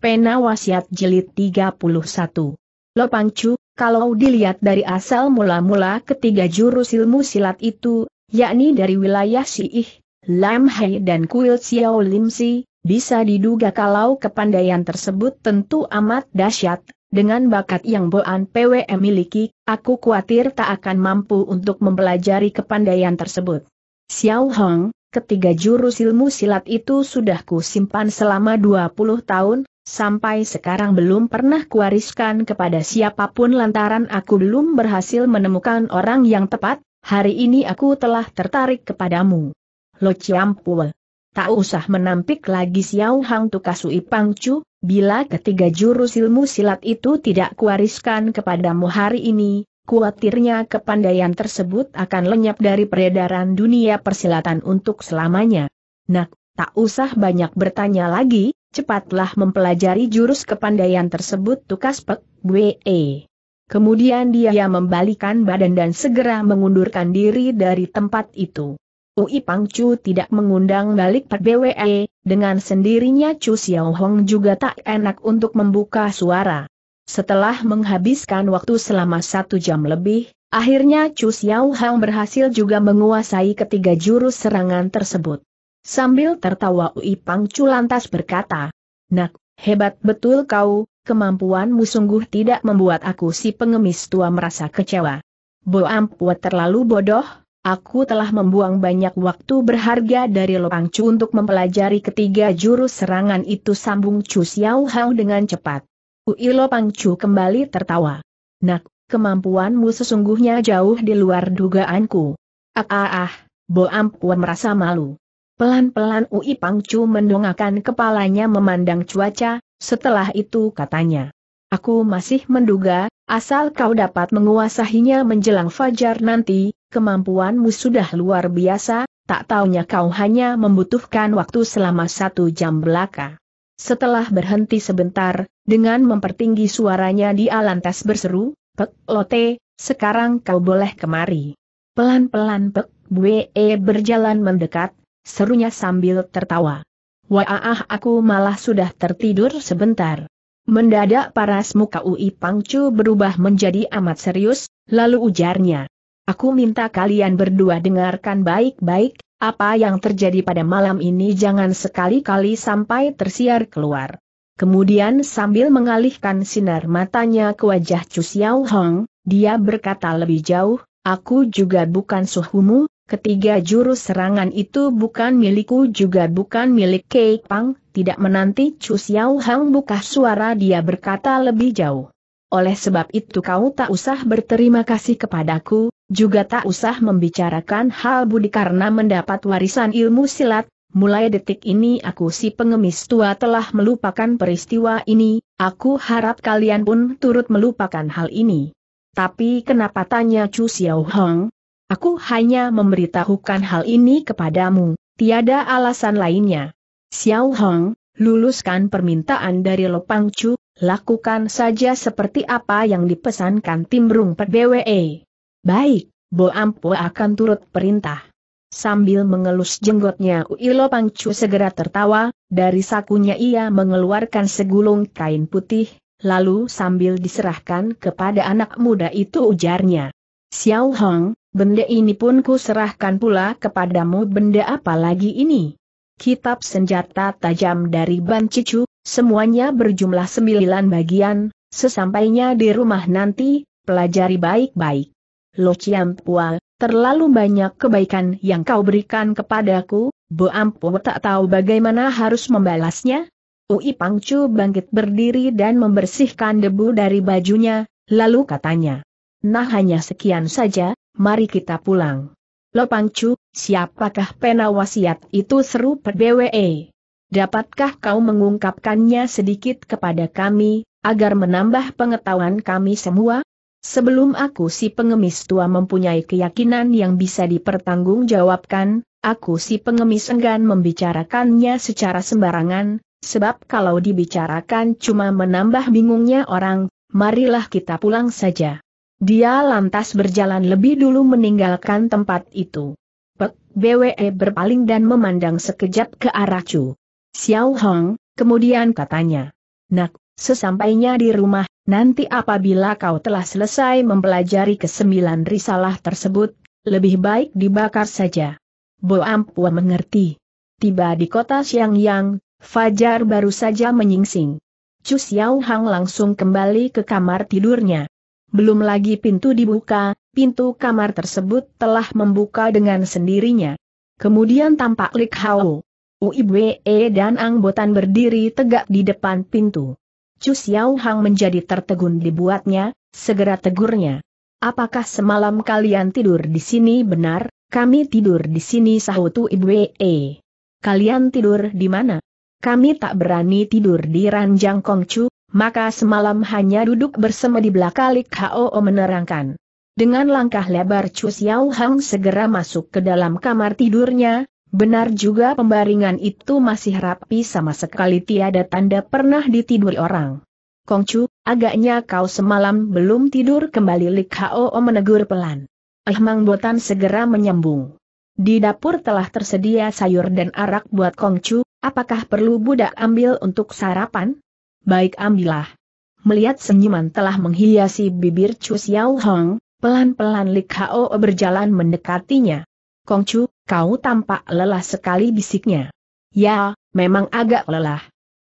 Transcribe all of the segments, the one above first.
Pena Wasiat Jilid 31. Pangcu, kalau dilihat dari asal mula-mula ketiga jurus ilmu silat itu, yakni dari wilayah Siih, Lam Hai dan Kuil Xiao Lim Si, bisa diduga kalau kepandaian tersebut tentu amat dahsyat. Dengan bakat yang Boan PW miliki, aku khawatir tak akan mampu untuk mempelajari kepandaian tersebut. Xiao Hong, ketiga jurus ilmu silat itu sudah ku simpan selama 20 tahun, sampai sekarang belum pernah kuwariskan kepada siapapun lantaran aku belum berhasil menemukan orang yang tepat, hari ini aku telah tertarik kepadamu. Lo Ciampul. Tak usah menampik lagi Xiao Hang Tukasu Ipangcu, bila ketiga jurus ilmu silat itu tidak kuwariskan kepadamu hari ini, kuatirnya kepandaian tersebut akan lenyap dari peredaran dunia persilatan untuk selamanya. Nak, tak usah banyak bertanya lagi, cepatlah mempelajari jurus kepandaian tersebut tukas pek, BE. Kemudian dia membalikan badan dan segera mengundurkan diri dari tempat itu. Ui Pangcu tidak mengundang balik Pak BWE, dengan sendirinya Chu Xiao Hong juga tak enak untuk membuka suara. Setelah menghabiskan waktu selama satu jam lebih, akhirnya Chu Xiao Hong berhasil juga menguasai ketiga jurus serangan tersebut. Sambil tertawa Ui Pangcu lantas berkata, Nak, hebat betul kau, kemampuanmu sungguh tidak membuat aku si pengemis tua merasa kecewa. Boam, Ampuat terlalu bodoh, aku telah membuang banyak waktu berharga dari Lo Pangcu untuk mempelajari ketiga jurus serangan itu sambung Chu Xiao Hao dengan cepat. Ui Lo Pangcu kembali tertawa. Nak, kemampuanmu sesungguhnya jauh di luar dugaanku. Ah ah ah, Ampuan merasa malu. Pelan-pelan Ui Pangcu mendongakkan kepalanya memandang cuaca, setelah itu katanya. Aku masih menduga, asal kau dapat menguasahinya menjelang fajar nanti, kemampuanmu sudah luar biasa, tak taunya kau hanya membutuhkan waktu selama satu jam belaka. Setelah berhenti sebentar, dengan mempertinggi suaranya di alantas berseru, Pek Lote, sekarang kau boleh kemari. Pelan-pelan Pek Bue berjalan mendekat, serunya sambil tertawa. Wah aku malah sudah tertidur sebentar. Mendadak paras muka Ui Pangcu berubah menjadi amat serius, lalu ujarnya. Aku minta kalian berdua dengarkan baik-baik, apa yang terjadi pada malam ini jangan sekali-kali sampai tersiar keluar. Kemudian sambil mengalihkan sinar matanya ke wajah Chu Hong, dia berkata lebih jauh, aku juga bukan suhumu, Ketiga jurus serangan itu bukan milikku juga bukan milik Kei Pang, tidak menanti Chu Xiao Hang buka suara dia berkata lebih jauh. Oleh sebab itu kau tak usah berterima kasih kepadaku, juga tak usah membicarakan hal budi karena mendapat warisan ilmu silat, mulai detik ini aku si pengemis tua telah melupakan peristiwa ini, aku harap kalian pun turut melupakan hal ini. Tapi kenapa tanya Chu Xiao Hang, Aku hanya memberitahukan hal ini kepadamu, tiada alasan lainnya. Xiao Hong, luluskan permintaan dari Lopang Chu, lakukan saja seperti apa yang dipesankan tim Rungpet BWE. Baik, Bo Ampo akan turut perintah. Sambil mengelus jenggotnya Pang Chu segera tertawa, dari sakunya ia mengeluarkan segulung kain putih, lalu sambil diserahkan kepada anak muda itu ujarnya. Xiao Hong, benda ini pun ku serahkan pula kepadamu benda apa lagi ini. Kitab senjata tajam dari Ban Cicu, semuanya berjumlah sembilan bagian, sesampainya di rumah nanti, pelajari baik-baik. Lo Chiam Pua, terlalu banyak kebaikan yang kau berikan kepadaku, Bo Ampu tak tahu bagaimana harus membalasnya. Ui Pangcu bangkit berdiri dan membersihkan debu dari bajunya, lalu katanya. Nah hanya sekian saja, mari kita pulang. Lopangcu, siapakah pena wasiat itu seru PBWE? Dapatkah kau mengungkapkannya sedikit kepada kami, agar menambah pengetahuan kami semua? Sebelum aku si pengemis tua mempunyai keyakinan yang bisa dipertanggungjawabkan, aku si pengemis enggan membicarakannya secara sembarangan, sebab kalau dibicarakan cuma menambah bingungnya orang, marilah kita pulang saja. Dia lantas berjalan lebih dulu meninggalkan tempat itu. Pek BWE berpaling dan memandang sekejap ke arah Chu Xiao Hong, kemudian katanya. Nak, sesampainya di rumah, nanti apabila kau telah selesai mempelajari kesembilan risalah tersebut, lebih baik dibakar saja. Bo Ampua mengerti. Tiba di kota Yang, Fajar baru saja menyingsing. Chu Xiao Hong langsung kembali ke kamar tidurnya. Belum lagi pintu dibuka, pintu kamar tersebut telah membuka dengan sendirinya. Kemudian tampak Lik Hao. Uibwe e dan Ang berdiri tegak di depan pintu. Chu Xiao Hang menjadi tertegun dibuatnya, segera tegurnya. Apakah semalam kalian tidur di sini benar? Kami tidur di sini sahut Uibwe. E. Kalian tidur di mana? Kami tak berani tidur di ranjang Kongcu, maka semalam hanya duduk bersama di belakang Lik Hao menerangkan. Dengan langkah lebar Chu Xiao Hang segera masuk ke dalam kamar tidurnya, benar juga pembaringan itu masih rapi sama sekali tiada tanda pernah ditiduri orang. Kong Chu, agaknya kau semalam belum tidur kembali Lik Hao menegur pelan. Eh Mang Botan segera menyambung. Di dapur telah tersedia sayur dan arak buat Kong Chu. apakah perlu budak ambil untuk sarapan? baik ambillah. Melihat senyuman telah menghiasi bibir Chu Xiao Hong, pelan-pelan Li Hao berjalan mendekatinya. Kong Chu, kau tampak lelah sekali bisiknya. Ya, memang agak lelah.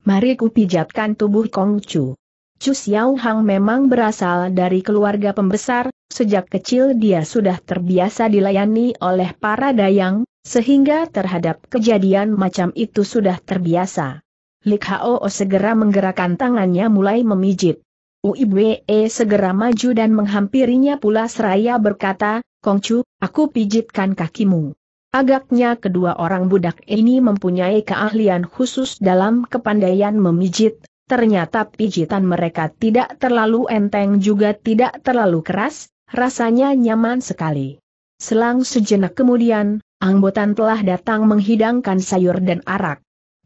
Mari ku pijatkan tubuh Kong Chu Chu Xiao Hong memang berasal dari keluarga pembesar, sejak kecil dia sudah terbiasa dilayani oleh para dayang, sehingga terhadap kejadian macam itu sudah terbiasa. Lik Hao segera menggerakkan tangannya mulai memijit. Uibwe segera maju dan menghampirinya pula seraya berkata, Kong Chu, aku pijitkan kakimu. Agaknya kedua orang budak ini mempunyai keahlian khusus dalam kepandaian memijit, ternyata pijitan mereka tidak terlalu enteng juga tidak terlalu keras, rasanya nyaman sekali. Selang sejenak kemudian, anggotan telah datang menghidangkan sayur dan arak.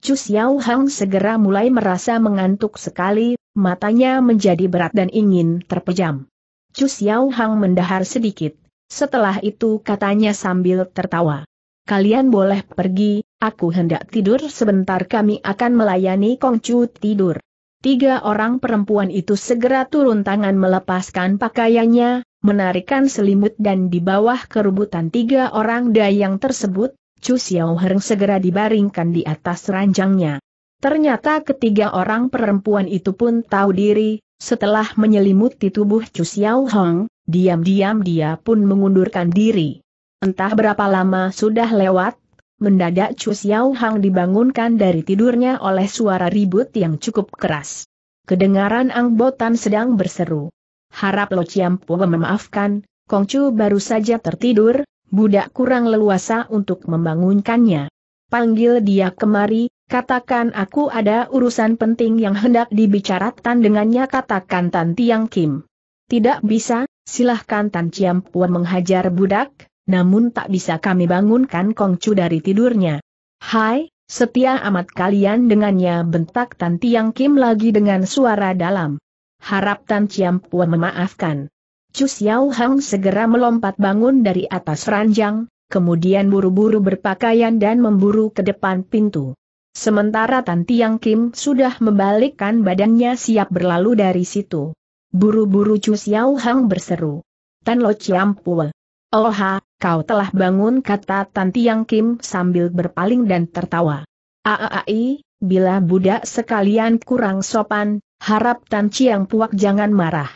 Chu Xiao Hang segera mulai merasa mengantuk sekali, matanya menjadi berat dan ingin terpejam. Chu Xiao Hang mendahar sedikit, setelah itu katanya sambil tertawa. Kalian boleh pergi, aku hendak tidur sebentar kami akan melayani Kong Chu tidur. Tiga orang perempuan itu segera turun tangan melepaskan pakaiannya, menarikan selimut dan di bawah kerubutan tiga orang dayang tersebut, Chu Xiao Heng segera dibaringkan di atas ranjangnya. Ternyata ketiga orang perempuan itu pun tahu diri, setelah menyelimuti tubuh Chu Xiao Hong, diam-diam dia pun mengundurkan diri. Entah berapa lama sudah lewat, mendadak Chu Xiao Hang dibangunkan dari tidurnya oleh suara ribut yang cukup keras. Kedengaran Ang Botan sedang berseru. Harap Lo Chiampo memaafkan, Kong Chu baru saja tertidur, budak kurang leluasa untuk membangunkannya. Panggil dia kemari, katakan aku ada urusan penting yang hendak dibicarakan dengannya katakan Tan Tiang Kim. Tidak bisa, silahkan Tan Chiam Puan menghajar budak, namun tak bisa kami bangunkan Kongcu dari tidurnya. Hai, setia amat kalian dengannya bentak Tan Tiang Kim lagi dengan suara dalam. Harap Tan Chiam Puan memaafkan. Chu Xiao Hang segera melompat bangun dari atas ranjang, kemudian buru-buru berpakaian dan memburu ke depan pintu. Sementara Tan Tiang Kim sudah membalikkan badannya siap berlalu dari situ. Buru-buru Chu Xiao Hang berseru. Tan Lo Chiam oh Oha, kau telah bangun kata Tan Tiang Kim sambil berpaling dan tertawa. Aai, bila budak sekalian kurang sopan, harap Tan Chiang Puak jangan marah.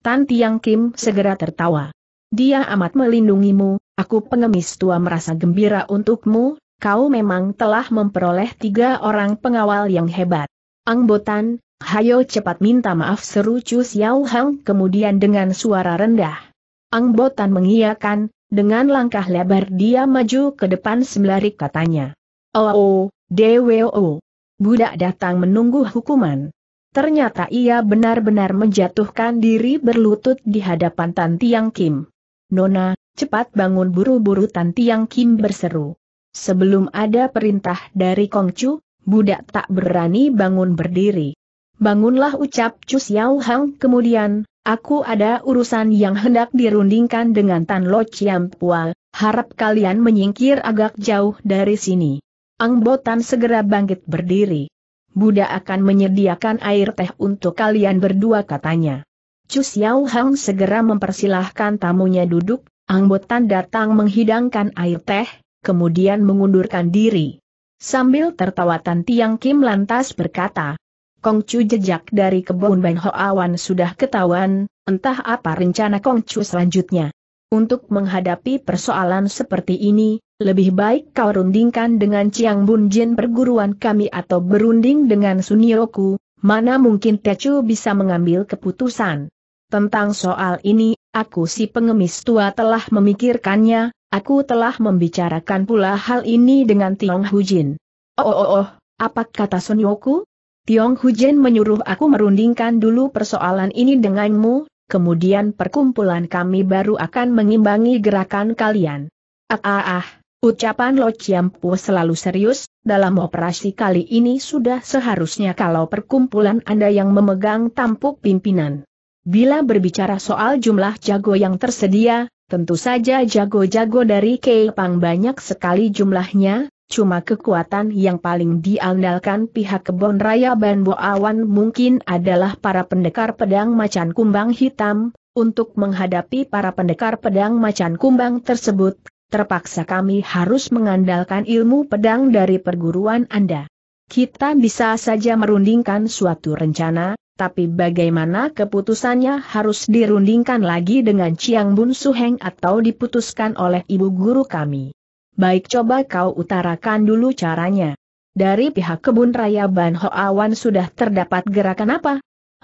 Tan Tiang Kim segera tertawa. Dia amat melindungimu, aku pengemis tua merasa gembira untukmu, kau memang telah memperoleh tiga orang pengawal yang hebat. Angbotan, hayo cepat minta maaf seru Chu Xiao Hang kemudian dengan suara rendah. Angbotan mengiyakan, dengan langkah lebar dia maju ke depan sembari katanya. Oh, oh, DWO. Oh. Budak datang menunggu hukuman. Ternyata ia benar-benar menjatuhkan diri berlutut di hadapan Tan Tiang Kim. Nona, cepat bangun buru-buru Tan Tiang Kim berseru. Sebelum ada perintah dari Kongcu, budak tak berani bangun berdiri. Bangunlah ucap Chu Xiao Hang kemudian, aku ada urusan yang hendak dirundingkan dengan Tan Lo Chiam Pua, harap kalian menyingkir agak jauh dari sini. Angbotan segera bangkit berdiri. Buddha akan menyediakan air teh untuk kalian berdua katanya. Chu Xiao Hang segera mempersilahkan tamunya duduk, angbotan datang menghidangkan air teh, kemudian mengundurkan diri. Sambil tertawa Tan Tiang Kim lantas berkata, Kong Chu jejak dari kebun Beng Hoawan sudah ketahuan, entah apa rencana Kong Chu selanjutnya. Untuk menghadapi persoalan seperti ini, lebih baik kau rundingkan dengan Chiang Bun Jin perguruan kami atau berunding dengan Sunioku, mana mungkin Tecu bisa mengambil keputusan. Tentang soal ini, aku si pengemis tua telah memikirkannya, aku telah membicarakan pula hal ini dengan Tiong Hujin. Oh oh oh, oh apa kata Sunioku? Tiong Hu Jin menyuruh aku merundingkan dulu persoalan ini denganmu, kemudian perkumpulan kami baru akan mengimbangi gerakan kalian. Ah ah ah. Ucapan Lo Chiampu selalu serius, dalam operasi kali ini sudah seharusnya kalau perkumpulan Anda yang memegang tampuk pimpinan. Bila berbicara soal jumlah jago yang tersedia, tentu saja jago-jago dari Keipang banyak sekali jumlahnya, cuma kekuatan yang paling diandalkan pihak kebon raya Banbo Awan mungkin adalah para pendekar pedang macan kumbang hitam, untuk menghadapi para pendekar pedang macan kumbang tersebut, terpaksa kami harus mengandalkan ilmu pedang dari perguruan Anda. Kita bisa saja merundingkan suatu rencana, tapi bagaimana keputusannya harus dirundingkan lagi dengan Chiang Bun Suheng atau diputuskan oleh ibu guru kami. Baik coba kau utarakan dulu caranya. Dari pihak kebun raya Ban Hoawan sudah terdapat gerakan apa?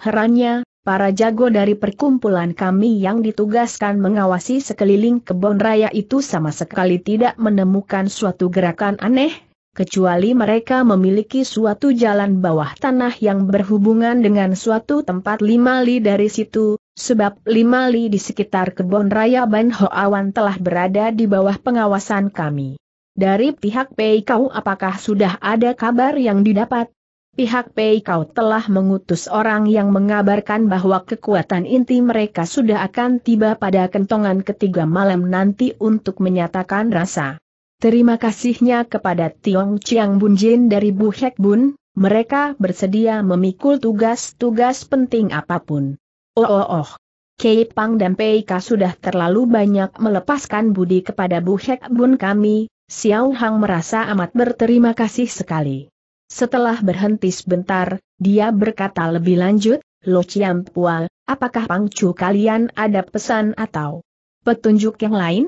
Herannya, para jago dari perkumpulan kami yang ditugaskan mengawasi sekeliling kebun raya itu sama sekali tidak menemukan suatu gerakan aneh, kecuali mereka memiliki suatu jalan bawah tanah yang berhubungan dengan suatu tempat lima li dari situ, sebab lima li di sekitar kebun raya Ban Hoawan telah berada di bawah pengawasan kami. Dari pihak Pei Kau apakah sudah ada kabar yang didapat? pihak Pei Kau telah mengutus orang yang mengabarkan bahwa kekuatan inti mereka sudah akan tiba pada kentongan ketiga malam nanti untuk menyatakan rasa. Terima kasihnya kepada Tiong Chiang Bunjin dari Bu Hek Bun, mereka bersedia memikul tugas-tugas penting apapun. Oh oh oh. Kei Pang dan Kau sudah terlalu banyak melepaskan budi kepada Bu Hek Bun kami, Xiao Hang merasa amat berterima kasih sekali. Setelah berhenti sebentar, dia berkata lebih lanjut, Lo Chiam Pua, apakah pangcu kalian ada pesan atau petunjuk yang lain?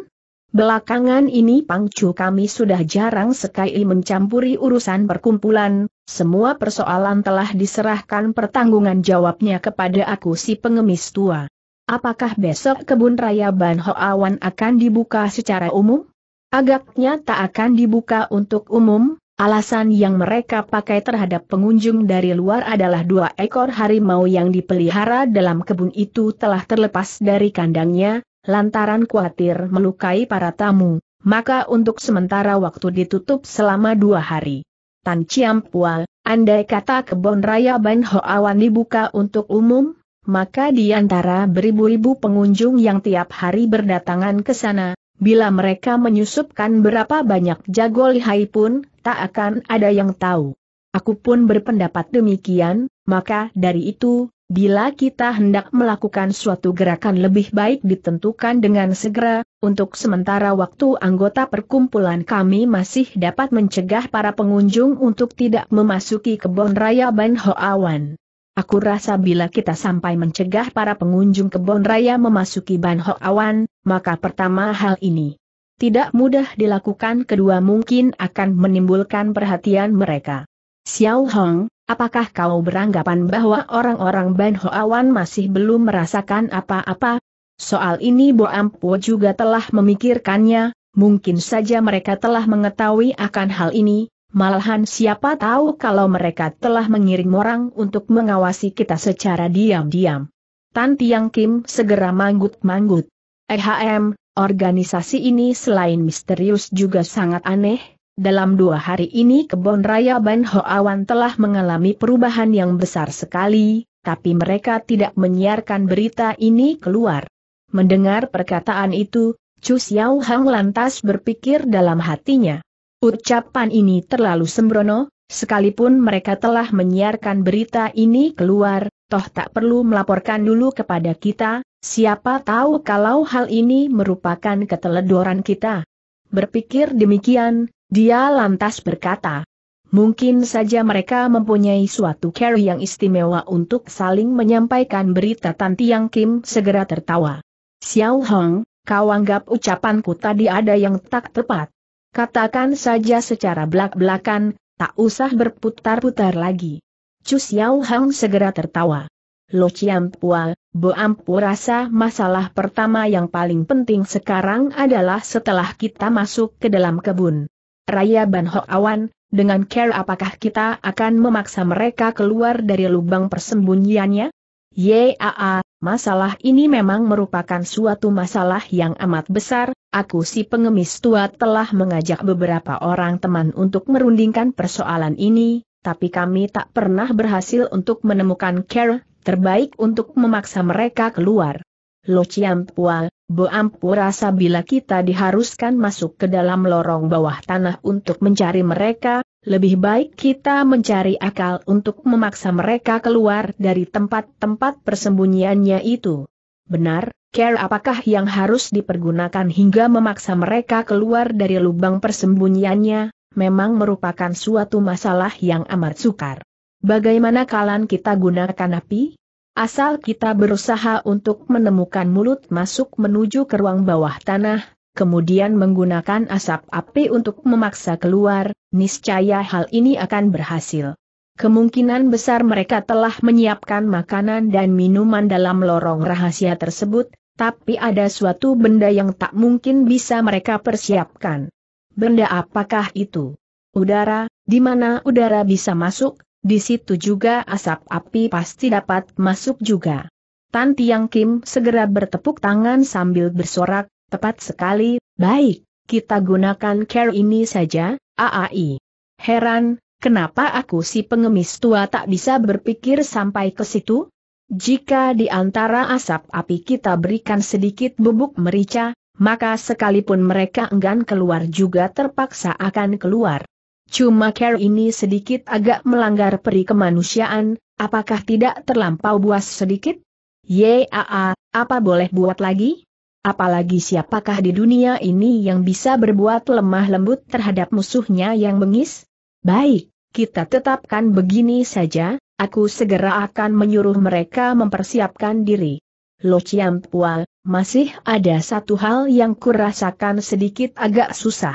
Belakangan ini pangcu kami sudah jarang sekali mencampuri urusan perkumpulan, semua persoalan telah diserahkan pertanggungan jawabnya kepada aku si pengemis tua. Apakah besok kebun raya Ban Hoawan akan dibuka secara umum? Agaknya tak akan dibuka untuk umum, Alasan yang mereka pakai terhadap pengunjung dari luar adalah dua ekor harimau yang dipelihara dalam kebun itu telah terlepas dari kandangnya, lantaran khawatir melukai para tamu, maka untuk sementara waktu ditutup selama dua hari. Tan Pual, andai kata kebun raya Ban Hoawan dibuka untuk umum, maka di antara beribu-ribu pengunjung yang tiap hari berdatangan ke sana, bila mereka menyusupkan berapa banyak jago lihai pun, tak akan ada yang tahu. Aku pun berpendapat demikian, maka dari itu, bila kita hendak melakukan suatu gerakan lebih baik ditentukan dengan segera, untuk sementara waktu anggota perkumpulan kami masih dapat mencegah para pengunjung untuk tidak memasuki kebun raya Ban Hoawan. Aku rasa bila kita sampai mencegah para pengunjung kebun raya memasuki Ban Hoawan, maka pertama hal ini tidak mudah dilakukan kedua mungkin akan menimbulkan perhatian mereka. Xiao Hong, apakah kau beranggapan bahwa orang-orang Ban Hoawan masih belum merasakan apa-apa? Soal ini Bo Ampo juga telah memikirkannya, mungkin saja mereka telah mengetahui akan hal ini, malahan siapa tahu kalau mereka telah mengirim orang untuk mengawasi kita secara diam-diam. Tan Tiang Kim segera manggut-manggut. EHM, Organisasi ini selain misterius juga sangat aneh, dalam dua hari ini kebon raya Ban Hoawan telah mengalami perubahan yang besar sekali, tapi mereka tidak menyiarkan berita ini keluar. Mendengar perkataan itu, Chu Xiao Hang lantas berpikir dalam hatinya. Ucapan ini terlalu sembrono, sekalipun mereka telah menyiarkan berita ini keluar, toh tak perlu melaporkan dulu kepada kita, siapa tahu kalau hal ini merupakan keteledoran kita. Berpikir demikian, dia lantas berkata, Mungkin saja mereka mempunyai suatu carry yang istimewa untuk saling menyampaikan berita Tanti Yang Kim segera tertawa. Xiao Hong, kau anggap ucapanku tadi ada yang tak tepat. Katakan saja secara belak-belakan, tak usah berputar-putar lagi. Chu Xiao Hang segera tertawa. Lo Chiam Pua, Bo Ampu rasa masalah pertama yang paling penting sekarang adalah setelah kita masuk ke dalam kebun. Raya Ban Ho Awan, dengan care apakah kita akan memaksa mereka keluar dari lubang persembunyiannya? Yaa, masalah ini memang merupakan suatu masalah yang amat besar, aku si pengemis tua telah mengajak beberapa orang teman untuk merundingkan persoalan ini, tapi kami tak pernah berhasil untuk menemukan care terbaik untuk memaksa mereka keluar. Lo Ciampua, Bo Ampu rasa bila kita diharuskan masuk ke dalam lorong bawah tanah untuk mencari mereka, lebih baik kita mencari akal untuk memaksa mereka keluar dari tempat-tempat persembunyiannya itu. Benar, care apakah yang harus dipergunakan hingga memaksa mereka keluar dari lubang persembunyiannya? memang merupakan suatu masalah yang amat sukar. Bagaimana kalian kita gunakan api? Asal kita berusaha untuk menemukan mulut masuk menuju ke ruang bawah tanah, kemudian menggunakan asap api untuk memaksa keluar, niscaya hal ini akan berhasil. Kemungkinan besar mereka telah menyiapkan makanan dan minuman dalam lorong rahasia tersebut, tapi ada suatu benda yang tak mungkin bisa mereka persiapkan. Benda apakah itu? Udara, di mana udara bisa masuk, di situ juga asap api pasti dapat masuk juga. Tan Tiang Kim segera bertepuk tangan sambil bersorak, tepat sekali, baik, kita gunakan care ini saja, AAI. Heran, kenapa aku si pengemis tua tak bisa berpikir sampai ke situ? Jika di antara asap api kita berikan sedikit bubuk merica, maka sekalipun mereka enggan keluar juga terpaksa akan keluar. Cuma care ini sedikit agak melanggar peri kemanusiaan, apakah tidak terlampau buas sedikit? Yaa, apa boleh buat lagi? Apalagi siapakah di dunia ini yang bisa berbuat lemah lembut terhadap musuhnya yang bengis? Baik, kita tetapkan begini saja, aku segera akan menyuruh mereka mempersiapkan diri. Lo Chiam Pua, masih ada satu hal yang kurasakan sedikit agak susah.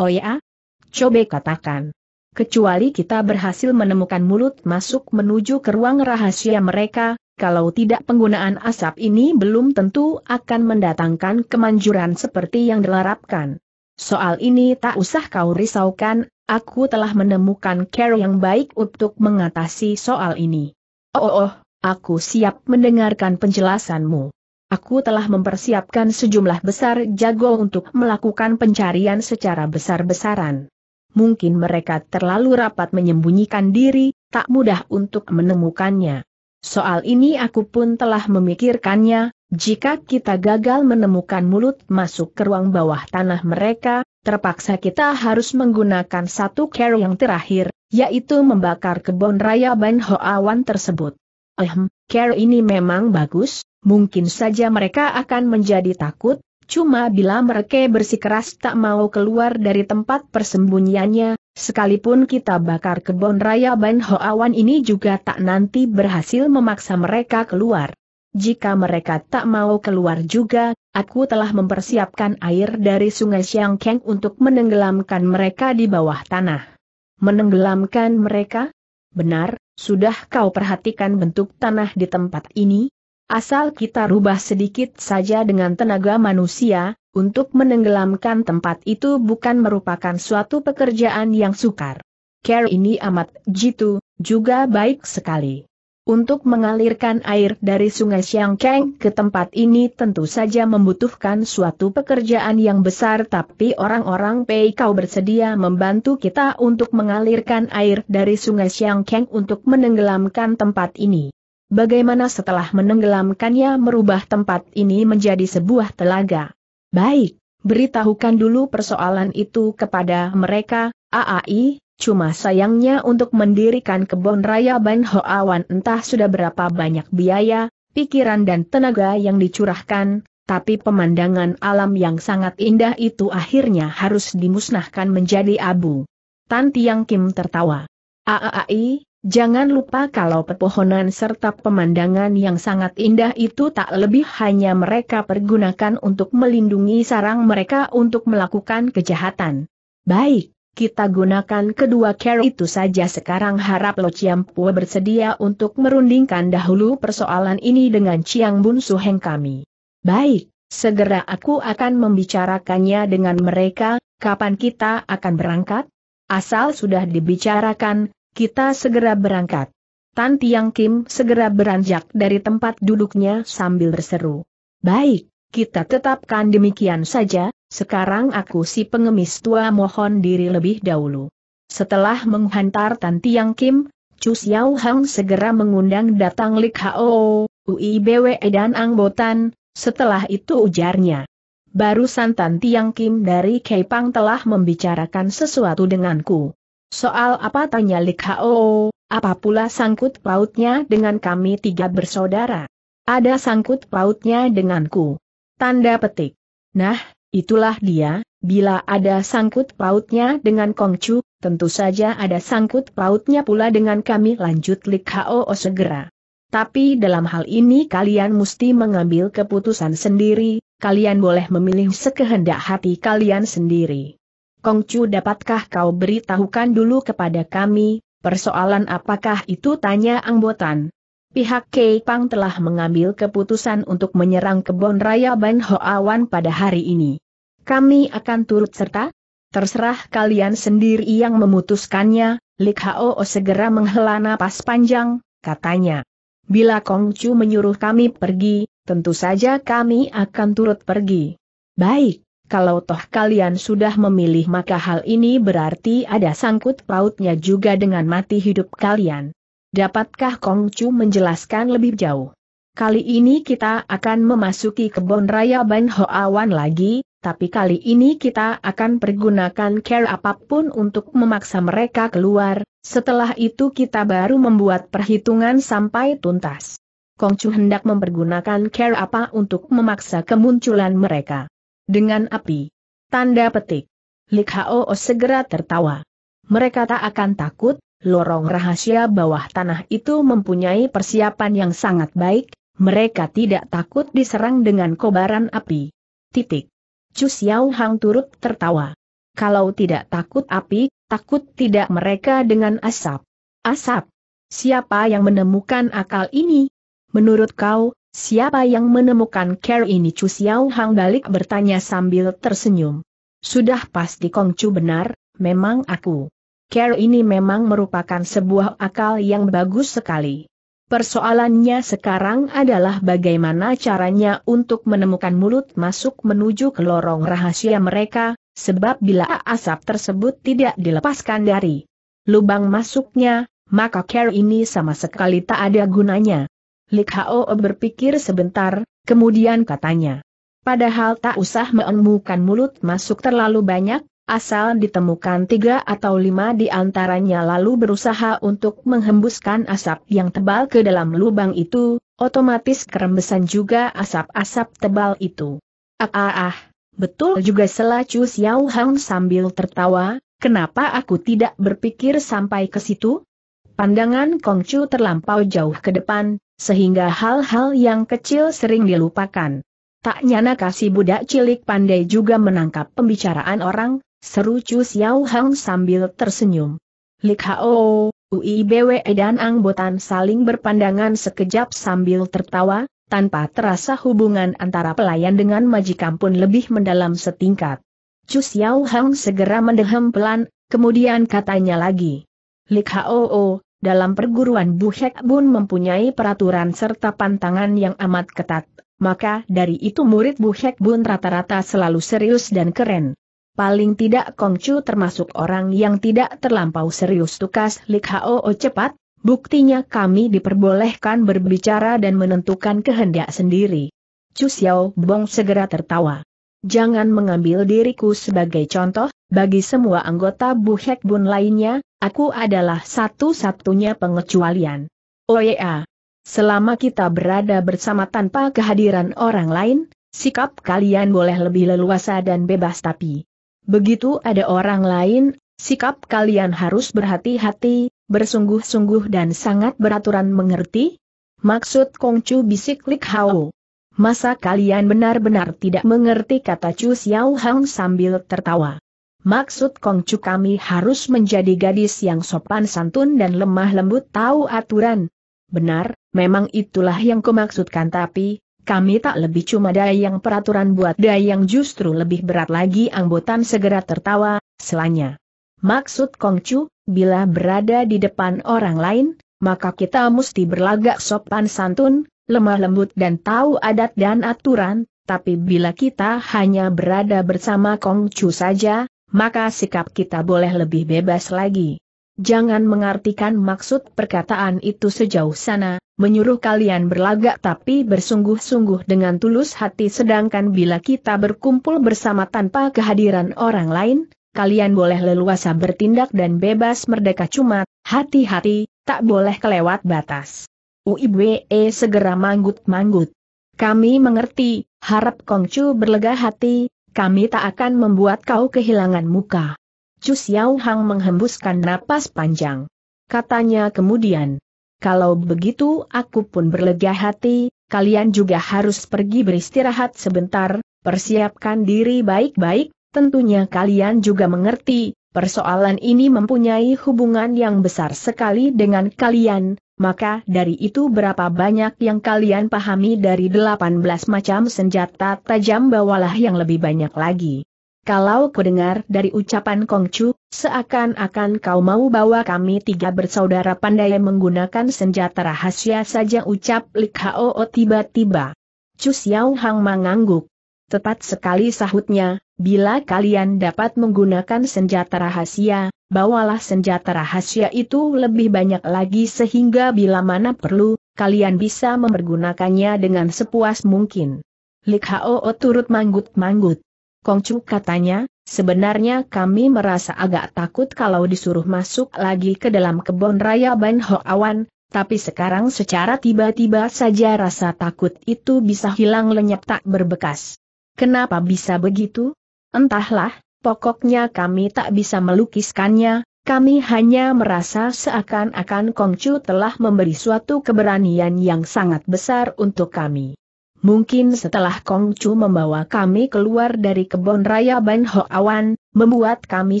Oh ya? Coba katakan. Kecuali kita berhasil menemukan mulut masuk menuju ke ruang rahasia mereka, kalau tidak penggunaan asap ini belum tentu akan mendatangkan kemanjuran seperti yang dilarapkan. Soal ini tak usah kau risaukan, aku telah menemukan care yang baik untuk mengatasi soal ini. Oh oh, oh Aku siap mendengarkan penjelasanmu. Aku telah mempersiapkan sejumlah besar jago untuk melakukan pencarian secara besar-besaran. Mungkin mereka terlalu rapat menyembunyikan diri, tak mudah untuk menemukannya. Soal ini aku pun telah memikirkannya, jika kita gagal menemukan mulut masuk ke ruang bawah tanah mereka, terpaksa kita harus menggunakan satu care yang terakhir, yaitu membakar kebun raya Ban Hoawan tersebut. Ehem, care ini memang bagus, mungkin saja mereka akan menjadi takut, cuma bila mereka bersikeras tak mau keluar dari tempat persembunyiannya, sekalipun kita bakar kebun raya Ban Hoawan ini juga tak nanti berhasil memaksa mereka keluar. Jika mereka tak mau keluar juga, aku telah mempersiapkan air dari sungai Keng untuk menenggelamkan mereka di bawah tanah. Menenggelamkan mereka? Benar, sudah kau perhatikan bentuk tanah di tempat ini? Asal kita rubah sedikit saja dengan tenaga manusia, untuk menenggelamkan tempat itu bukan merupakan suatu pekerjaan yang sukar. Care ini amat jitu, juga baik sekali. Untuk mengalirkan air dari sungai Xiangkeng ke tempat ini tentu saja membutuhkan suatu pekerjaan yang besar tapi orang-orang Pei Kau bersedia membantu kita untuk mengalirkan air dari sungai Xiangkeng untuk menenggelamkan tempat ini. Bagaimana setelah menenggelamkannya merubah tempat ini menjadi sebuah telaga? Baik, beritahukan dulu persoalan itu kepada mereka, AAI, Cuma sayangnya untuk mendirikan kebun raya Ban Hoawan entah sudah berapa banyak biaya, pikiran dan tenaga yang dicurahkan, tapi pemandangan alam yang sangat indah itu akhirnya harus dimusnahkan menjadi abu. Tan Tiang Kim tertawa. Aai, jangan lupa kalau pepohonan serta pemandangan yang sangat indah itu tak lebih hanya mereka pergunakan untuk melindungi sarang mereka untuk melakukan kejahatan. Baik kita gunakan kedua cara itu saja sekarang harap Lo Chiam Pua bersedia untuk merundingkan dahulu persoalan ini dengan Chiang Bun Suheng kami. Baik, segera aku akan membicarakannya dengan mereka, kapan kita akan berangkat? Asal sudah dibicarakan, kita segera berangkat. Tan Tiang Kim segera beranjak dari tempat duduknya sambil berseru. Baik, kita tetapkan demikian saja, sekarang aku si pengemis tua mohon diri lebih dahulu. Setelah menghantar Tan Tiang Kim, Chu Xiao Hang segera mengundang datang Lik Hao, UIBWE dan Angbotan, setelah itu ujarnya. Barusan Tan Tiang Kim dari Kepang telah membicarakan sesuatu denganku. Soal apa tanya Lik Hao, apa pula sangkut pautnya dengan kami tiga bersaudara? Ada sangkut pautnya denganku. Tanda petik. Nah, itulah dia, bila ada sangkut pautnya dengan Kongcu, tentu saja ada sangkut pautnya pula dengan kami lanjut Lik Hao segera. Tapi dalam hal ini kalian mesti mengambil keputusan sendiri, kalian boleh memilih sekehendak hati kalian sendiri. Kongcu dapatkah kau beritahukan dulu kepada kami, persoalan apakah itu tanya anggotan. Pihak Kei Pang telah mengambil keputusan untuk menyerang kebun raya Ban Hoawan pada hari ini. Kami akan turut serta? Terserah kalian sendiri yang memutuskannya, Lik Hao segera menghela napas panjang, katanya. Bila Kong Chu menyuruh kami pergi, tentu saja kami akan turut pergi. Baik, kalau toh kalian sudah memilih maka hal ini berarti ada sangkut pautnya juga dengan mati hidup kalian. Dapatkah Kong Chu menjelaskan lebih jauh? Kali ini kita akan memasuki kebun raya Ban Hoawan lagi, tapi kali ini kita akan pergunakan care apapun untuk memaksa mereka keluar, setelah itu kita baru membuat perhitungan sampai tuntas. Kong Chu hendak mempergunakan care apa untuk memaksa kemunculan mereka. Dengan api. Tanda petik. Lik Hao segera tertawa. Mereka tak akan takut, lorong rahasia bawah tanah itu mempunyai persiapan yang sangat baik, mereka tidak takut diserang dengan kobaran api. Titik. Chu Xiao Hang turut tertawa. Kalau tidak takut api, takut tidak mereka dengan asap. Asap. Siapa yang menemukan akal ini? Menurut kau, siapa yang menemukan care ini? Chu Xiao Hang balik bertanya sambil tersenyum. Sudah pasti Kongcu benar, memang aku. Care ini memang merupakan sebuah akal yang bagus sekali. Persoalannya sekarang adalah bagaimana caranya untuk menemukan mulut masuk menuju ke lorong rahasia mereka, sebab bila asap tersebut tidak dilepaskan dari lubang masuknya, maka care ini sama sekali tak ada gunanya. Lik Hao berpikir sebentar, kemudian katanya. Padahal tak usah menemukan mulut masuk terlalu banyak, asal ditemukan tiga atau lima di antaranya lalu berusaha untuk menghembuskan asap yang tebal ke dalam lubang itu, otomatis kerembesan juga asap-asap tebal itu. Ah ah ah, betul juga selacu Xiao Hang sambil tertawa, kenapa aku tidak berpikir sampai ke situ? Pandangan Kongcu terlampau jauh ke depan, sehingga hal-hal yang kecil sering dilupakan. Tak nyana kasih budak cilik pandai juga menangkap pembicaraan orang, Seru Chu Xiao Hang sambil tersenyum. Lik Hao, UIBWE dan Angbotan saling berpandangan sekejap sambil tertawa, tanpa terasa hubungan antara pelayan dengan majikan pun lebih mendalam setingkat. Chu Xiao Hang segera mendehem pelan, kemudian katanya lagi. Lik Hao, dalam perguruan Bu Hek Bun mempunyai peraturan serta pantangan yang amat ketat, maka dari itu murid Bu Hek Bun rata-rata selalu serius dan keren. Paling tidak Kongcu termasuk orang yang tidak terlampau serius tukas Lik Hao cepat, buktinya kami diperbolehkan berbicara dan menentukan kehendak sendiri. Chu Xiao Bong segera tertawa. Jangan mengambil diriku sebagai contoh, bagi semua anggota Bu Hek Bun lainnya, aku adalah satu-satunya pengecualian. Oh ya, selama kita berada bersama tanpa kehadiran orang lain, sikap kalian boleh lebih leluasa dan bebas tapi, Begitu ada orang lain, sikap kalian harus berhati-hati, bersungguh-sungguh dan sangat beraturan mengerti? Maksud Kongcu bisik Lik Hao. Masa kalian benar-benar tidak mengerti kata Chu Xiao Hang sambil tertawa. Maksud Kongcu kami harus menjadi gadis yang sopan santun dan lemah lembut tahu aturan. Benar, memang itulah yang kumaksudkan tapi, kami tak lebih cuma dayang peraturan buat dayang justru lebih berat lagi angbotan segera tertawa, selanya. Maksud Kongcu, bila berada di depan orang lain, maka kita mesti berlagak sopan santun, lemah lembut dan tahu adat dan aturan, tapi bila kita hanya berada bersama Kongcu saja, maka sikap kita boleh lebih bebas lagi jangan mengartikan maksud perkataan itu sejauh sana, menyuruh kalian berlagak tapi bersungguh-sungguh dengan tulus hati sedangkan bila kita berkumpul bersama tanpa kehadiran orang lain, kalian boleh leluasa bertindak dan bebas merdeka cuma, hati-hati, tak boleh kelewat batas. UIBE segera manggut-manggut. Kami mengerti, harap Kongcu berlega hati, kami tak akan membuat kau kehilangan muka. Chu Xiao Hang menghembuskan napas panjang. Katanya kemudian, kalau begitu aku pun berlega hati, kalian juga harus pergi beristirahat sebentar, persiapkan diri baik-baik, tentunya kalian juga mengerti, persoalan ini mempunyai hubungan yang besar sekali dengan kalian, maka dari itu berapa banyak yang kalian pahami dari 18 macam senjata tajam bawalah yang lebih banyak lagi. Kalau ku dengar dari ucapan Kongcu, seakan-akan kau mau bawa kami tiga bersaudara pandai menggunakan senjata rahasia saja ucap Lik Hao tiba-tiba. Cu Xiao Hang mengangguk. Tepat sekali sahutnya, bila kalian dapat menggunakan senjata rahasia, bawalah senjata rahasia itu lebih banyak lagi sehingga bila mana perlu, kalian bisa mempergunakannya dengan sepuas mungkin. Lik Hao turut manggut-manggut. Kongcu katanya, sebenarnya kami merasa agak takut kalau disuruh masuk lagi ke dalam kebun raya Ban Awan, tapi sekarang secara tiba-tiba saja rasa takut itu bisa hilang lenyap tak berbekas. Kenapa bisa begitu? Entahlah, pokoknya kami tak bisa melukiskannya, kami hanya merasa seakan-akan Kongcu telah memberi suatu keberanian yang sangat besar untuk kami. Mungkin setelah Kong Chu membawa kami keluar dari kebun raya Ban Ho Awan, membuat kami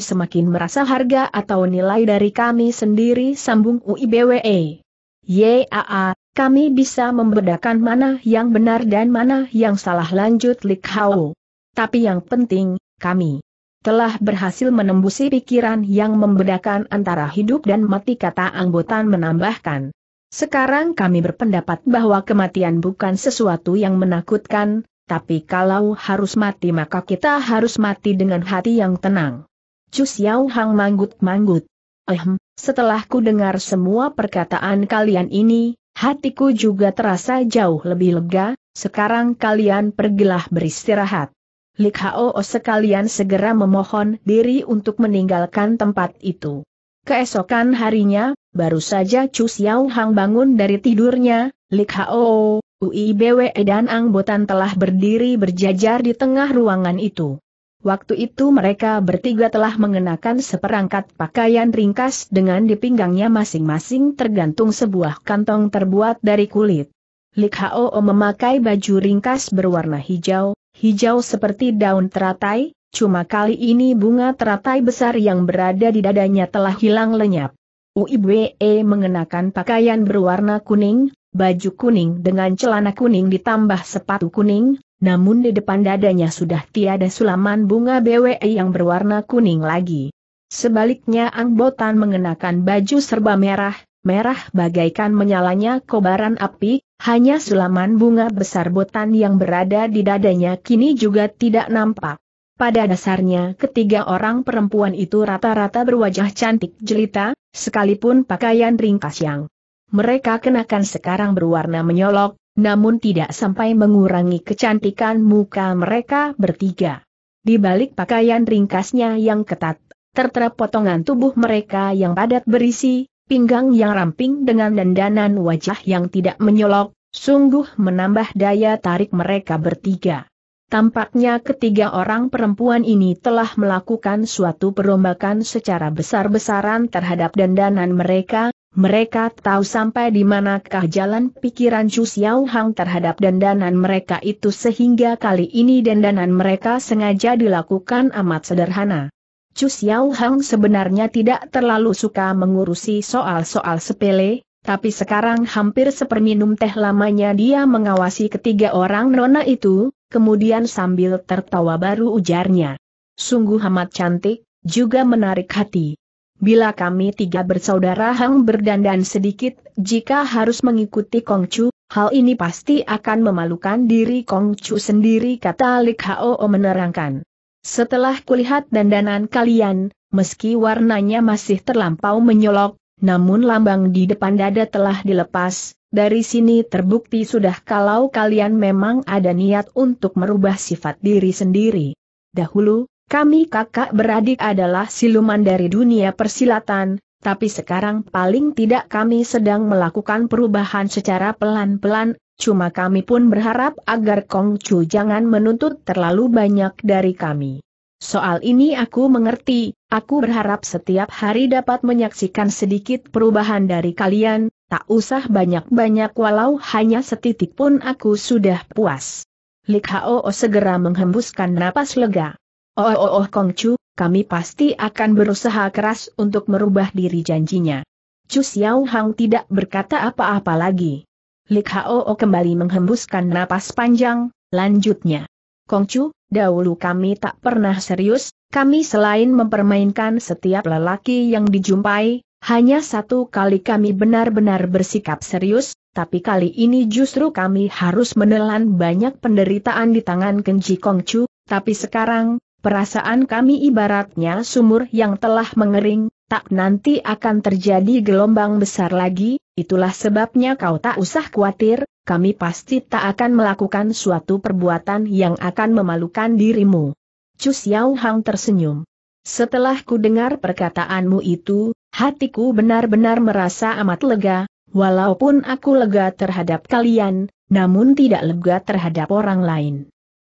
semakin merasa harga atau nilai dari kami sendiri sambung UIBWE. YAA, kami bisa membedakan mana yang benar dan mana yang salah lanjut Lik Hao. Tapi yang penting, kami telah berhasil menembusi pikiran yang membedakan antara hidup dan mati kata anggota menambahkan. Sekarang kami berpendapat bahwa kematian bukan sesuatu yang menakutkan, tapi kalau harus mati maka kita harus mati dengan hati yang tenang. Cu Xiao Hang manggut-manggut. Ehem, setelah ku dengar semua perkataan kalian ini, hatiku juga terasa jauh lebih lega, sekarang kalian pergilah beristirahat. Lik Hao sekalian segera memohon diri untuk meninggalkan tempat itu. Keesokan harinya, baru saja Chu Xiao Hang bangun dari tidurnya, Lik Hao, UIBWE dan Angbotan telah berdiri berjajar di tengah ruangan itu. Waktu itu mereka bertiga telah mengenakan seperangkat pakaian ringkas dengan di pinggangnya masing-masing tergantung sebuah kantong terbuat dari kulit. Lik Hao memakai baju ringkas berwarna hijau, hijau seperti daun teratai, Cuma kali ini bunga teratai besar yang berada di dadanya telah hilang lenyap. Uibwe eh, mengenakan pakaian berwarna kuning, baju kuning dengan celana kuning ditambah sepatu kuning, namun di depan dadanya sudah tiada sulaman bunga BWE yang berwarna kuning lagi. Sebaliknya Angbotan mengenakan baju serba merah, merah bagaikan menyalanya kobaran api, hanya sulaman bunga besar botan yang berada di dadanya kini juga tidak nampak. Pada dasarnya ketiga orang perempuan itu rata-rata berwajah cantik jelita, sekalipun pakaian ringkas yang mereka kenakan sekarang berwarna menyolok, namun tidak sampai mengurangi kecantikan muka mereka bertiga. Di balik pakaian ringkasnya yang ketat, tertera potongan tubuh mereka yang padat berisi, pinggang yang ramping dengan dandanan wajah yang tidak menyolok, sungguh menambah daya tarik mereka bertiga. Tampaknya ketiga orang perempuan ini telah melakukan suatu perombakan secara besar-besaran terhadap dandanan mereka, mereka tahu sampai di manakah jalan pikiran Chu Xiao Hang terhadap dandanan mereka itu sehingga kali ini dandanan mereka sengaja dilakukan amat sederhana. Chu Xiao Hang sebenarnya tidak terlalu suka mengurusi soal-soal sepele, tapi sekarang hampir seperminum teh lamanya dia mengawasi ketiga orang nona itu, kemudian sambil tertawa baru ujarnya. Sungguh amat cantik, juga menarik hati. Bila kami tiga bersaudara Hang berdandan sedikit, jika harus mengikuti Kongcu, hal ini pasti akan memalukan diri Kongcu sendiri kata Lik Hao menerangkan. Setelah kulihat dandanan kalian, meski warnanya masih terlampau menyolok, namun lambang di depan dada telah dilepas, dari sini terbukti sudah kalau kalian memang ada niat untuk merubah sifat diri sendiri. Dahulu, kami kakak beradik adalah siluman dari dunia persilatan, tapi sekarang paling tidak kami sedang melakukan perubahan secara pelan-pelan, cuma kami pun berharap agar Kong Chu jangan menuntut terlalu banyak dari kami. Soal ini aku mengerti, aku berharap setiap hari dapat menyaksikan sedikit perubahan dari kalian, Tak usah banyak-banyak walau hanya setitik pun aku sudah puas. Lik Hao segera menghembuskan napas lega. Oh oh oh Kong Chu, kami pasti akan berusaha keras untuk merubah diri janjinya. Chu Xiao Hang tidak berkata apa-apa lagi. Lik Hao kembali menghembuskan napas panjang, lanjutnya. Kong Chu, dahulu kami tak pernah serius, kami selain mempermainkan setiap lelaki yang dijumpai, hanya satu kali kami benar-benar bersikap serius, tapi kali ini justru kami harus menelan banyak penderitaan di tangan Kenji Kongcu, tapi sekarang, perasaan kami ibaratnya sumur yang telah mengering, tak nanti akan terjadi gelombang besar lagi, itulah sebabnya kau tak usah khawatir, kami pasti tak akan melakukan suatu perbuatan yang akan memalukan dirimu. Chu Xiaohang Hang tersenyum. Setelah ku dengar perkataanmu itu, hatiku benar-benar merasa amat lega, walaupun aku lega terhadap kalian, namun tidak lega terhadap orang lain.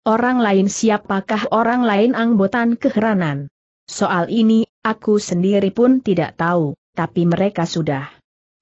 Orang lain siapakah orang lain anggotan keheranan? Soal ini, aku sendiri pun tidak tahu, tapi mereka sudah.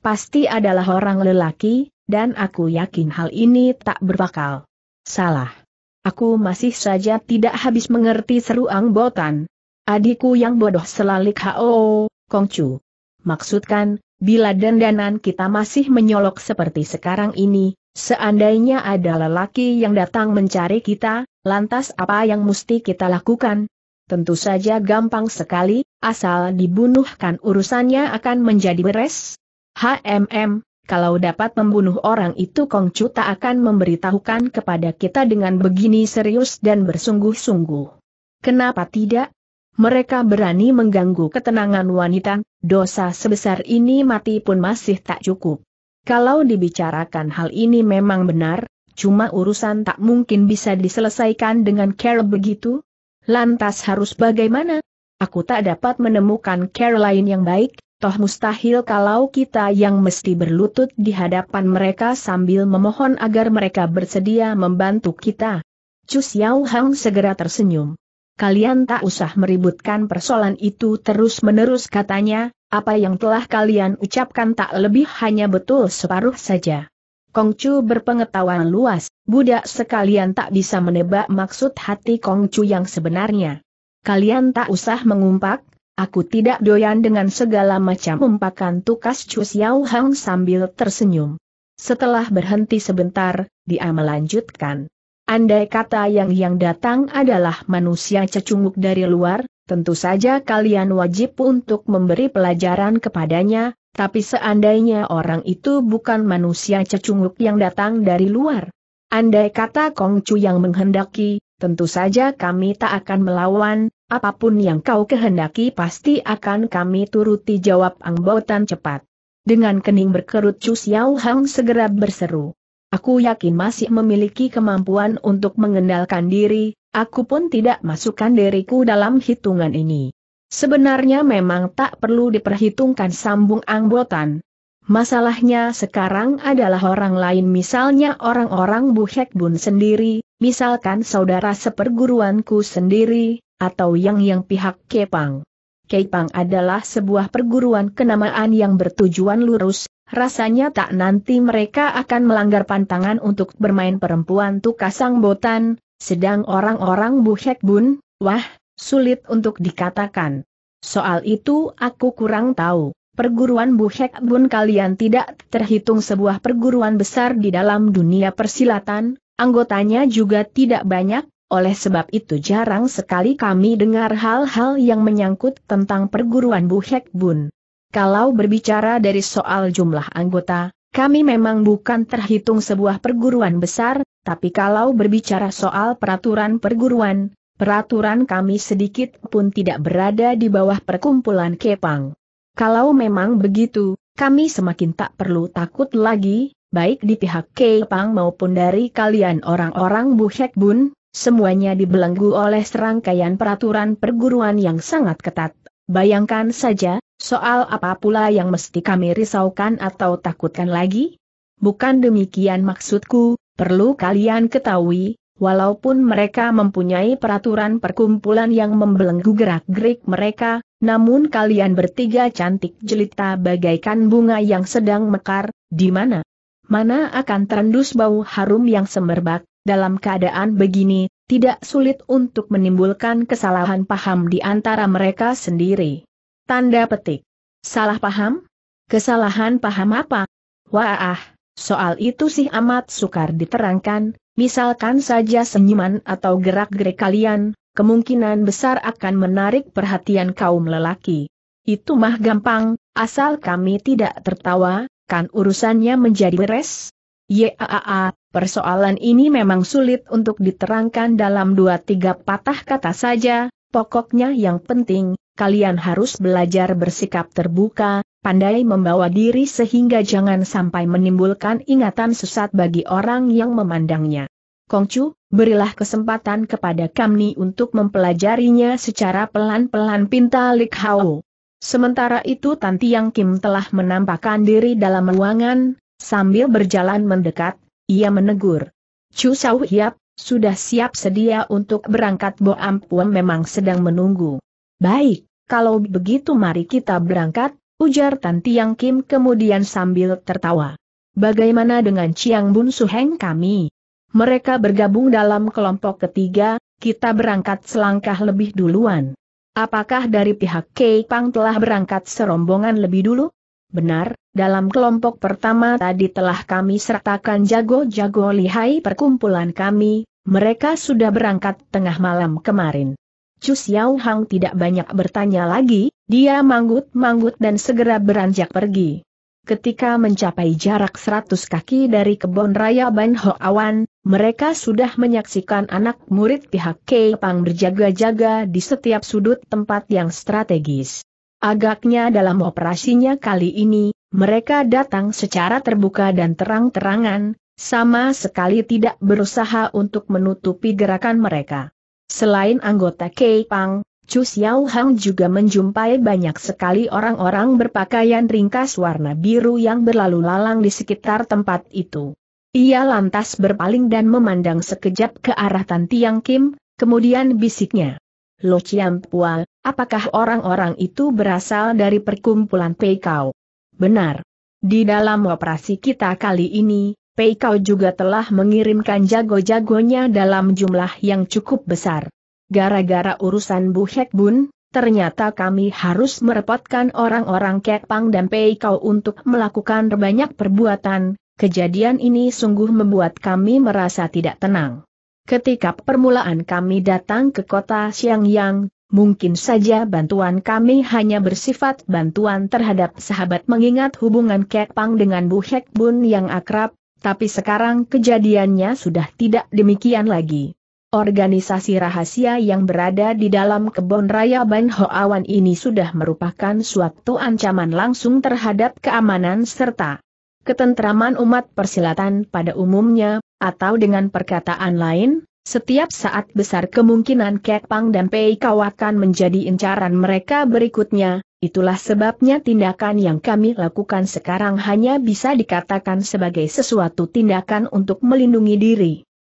Pasti adalah orang lelaki, dan aku yakin hal ini tak berbakal. Salah. Aku masih saja tidak habis mengerti seru anggotan, Adikku yang bodoh selalik hao, Kongcu. Maksudkan, bila dandanan kita masih menyolok seperti sekarang ini, seandainya ada lelaki yang datang mencari kita, lantas apa yang mesti kita lakukan? Tentu saja gampang sekali, asal dibunuhkan urusannya akan menjadi beres. HMM, kalau dapat membunuh orang itu Kongcu tak akan memberitahukan kepada kita dengan begini serius dan bersungguh-sungguh. Kenapa tidak? Mereka berani mengganggu ketenangan wanita, dosa sebesar ini mati pun masih tak cukup. Kalau dibicarakan hal ini memang benar, cuma urusan tak mungkin bisa diselesaikan dengan Carol begitu. Lantas harus bagaimana? Aku tak dapat menemukan lain yang baik, toh mustahil kalau kita yang mesti berlutut di hadapan mereka sambil memohon agar mereka bersedia membantu kita. Chu Xiao Hang segera tersenyum kalian tak usah meributkan persoalan itu terus-menerus katanya, apa yang telah kalian ucapkan tak lebih hanya betul separuh saja. Kongcu berpengetahuan luas, budak sekalian tak bisa menebak maksud hati Kongcu yang sebenarnya. Kalian tak usah mengumpak, aku tidak doyan dengan segala macam umpakan tukas Chu Xiao Hang sambil tersenyum. Setelah berhenti sebentar, dia melanjutkan. Andai kata yang yang datang adalah manusia cecunguk dari luar, tentu saja kalian wajib untuk memberi pelajaran kepadanya, tapi seandainya orang itu bukan manusia cecunguk yang datang dari luar. Andai kata Kongcu yang menghendaki, tentu saja kami tak akan melawan, apapun yang kau kehendaki pasti akan kami turuti jawab Ang cepat. Dengan kening berkerut Chu Xiao Hang segera berseru. Aku yakin masih memiliki kemampuan untuk mengendalkan diri, aku pun tidak masukkan diriku dalam hitungan ini. Sebenarnya memang tak perlu diperhitungkan sambung anggotan. Masalahnya sekarang adalah orang lain misalnya orang-orang Buhek Bun sendiri, misalkan saudara seperguruanku sendiri, atau yang-yang pihak Kepang. Kepang adalah sebuah perguruan kenamaan yang bertujuan lurus, rasanya tak nanti mereka akan melanggar pantangan untuk bermain perempuan tukasang botan, sedang orang-orang Buhek Bun, wah, sulit untuk dikatakan. Soal itu aku kurang tahu. Perguruan Buhek Bun kalian tidak terhitung sebuah perguruan besar di dalam dunia persilatan, anggotanya juga tidak banyak, oleh sebab itu jarang sekali kami dengar hal-hal yang menyangkut tentang perguruan Buhek Bun. Kalau berbicara dari soal jumlah anggota, kami memang bukan terhitung sebuah perguruan besar, tapi kalau berbicara soal peraturan perguruan, peraturan kami sedikit pun tidak berada di bawah perkumpulan Kepang. Kalau memang begitu, kami semakin tak perlu takut lagi, baik di pihak Kepang maupun dari kalian orang-orang Buhek Bun, semuanya dibelenggu oleh serangkaian peraturan perguruan yang sangat ketat. Bayangkan saja, Soal apa pula yang mesti kami risaukan atau takutkan lagi? Bukan demikian maksudku, perlu kalian ketahui, walaupun mereka mempunyai peraturan perkumpulan yang membelenggu gerak-gerik mereka, namun kalian bertiga cantik jelita bagaikan bunga yang sedang mekar, di mana? Mana akan terendus bau harum yang semerbak, dalam keadaan begini, tidak sulit untuk menimbulkan kesalahan paham di antara mereka sendiri. Tanda petik. Salah paham? Kesalahan paham apa? Wah, soal itu sih amat sukar diterangkan, misalkan saja senyuman atau gerak-gerik kalian, kemungkinan besar akan menarik perhatian kaum lelaki. Itu mah gampang, asal kami tidak tertawa, kan urusannya menjadi beres? Yaa, persoalan ini memang sulit untuk diterangkan dalam dua tiga patah kata saja, Pokoknya yang penting, kalian harus belajar bersikap terbuka, pandai membawa diri sehingga jangan sampai menimbulkan ingatan sesat bagi orang yang memandangnya. Kongcu, berilah kesempatan kepada Kamni untuk mempelajarinya secara pelan-pelan pinta Lik Hao. Sementara itu Tan Tiang Kim telah menampakkan diri dalam ruangan, sambil berjalan mendekat, ia menegur. Chu Sau Hiap, sudah siap sedia untuk berangkat Boam Ampuem memang sedang menunggu. Baik, kalau begitu mari kita berangkat, ujar Tan Tiang Kim kemudian sambil tertawa. Bagaimana dengan Chiang Bun Suheng kami? Mereka bergabung dalam kelompok ketiga, kita berangkat selangkah lebih duluan. Apakah dari pihak Kei Pang telah berangkat serombongan lebih dulu? Benar, dalam kelompok pertama tadi telah kami sertakan jago-jago lihai perkumpulan kami, mereka sudah berangkat tengah malam kemarin. Chu Xiao Hang tidak banyak bertanya lagi, dia manggut-manggut dan segera beranjak pergi. Ketika mencapai jarak seratus kaki dari kebun raya Ban Ho Awan, mereka sudah menyaksikan anak murid pihak Kei Pang berjaga-jaga di setiap sudut tempat yang strategis. Agaknya dalam operasinya kali ini, mereka datang secara terbuka dan terang-terangan, sama sekali tidak berusaha untuk menutupi gerakan mereka. Selain anggota Kei Pang, Chu Xiao Hang juga menjumpai banyak sekali orang-orang berpakaian ringkas warna biru yang berlalu lalang di sekitar tempat itu. Ia lantas berpaling dan memandang sekejap ke arah Tan Tiang Kim, kemudian bisiknya. Lo Pual, apakah orang-orang itu berasal dari perkumpulan Peikau? Benar. Di dalam operasi kita kali ini, Peikau juga telah mengirimkan jago-jagonya dalam jumlah yang cukup besar. Gara-gara urusan Bu Hek Bun, ternyata kami harus merepotkan orang-orang Kepang dan Peikau untuk melakukan banyak perbuatan, kejadian ini sungguh membuat kami merasa tidak tenang. Ketika permulaan kami datang ke kota Xiangyang, mungkin saja bantuan kami hanya bersifat bantuan terhadap sahabat mengingat hubungan Pang dengan Bu Hek Bun yang akrab, tapi sekarang kejadiannya sudah tidak demikian lagi. Organisasi rahasia yang berada di dalam kebun raya Ban Awan ini sudah merupakan suatu ancaman langsung terhadap keamanan serta ketentraman umat persilatan pada umumnya, atau dengan perkataan lain, setiap saat besar kemungkinan pang dan Pei Kau akan menjadi incaran mereka berikutnya, itulah sebabnya tindakan yang kami lakukan sekarang hanya bisa dikatakan sebagai sesuatu tindakan untuk melindungi diri.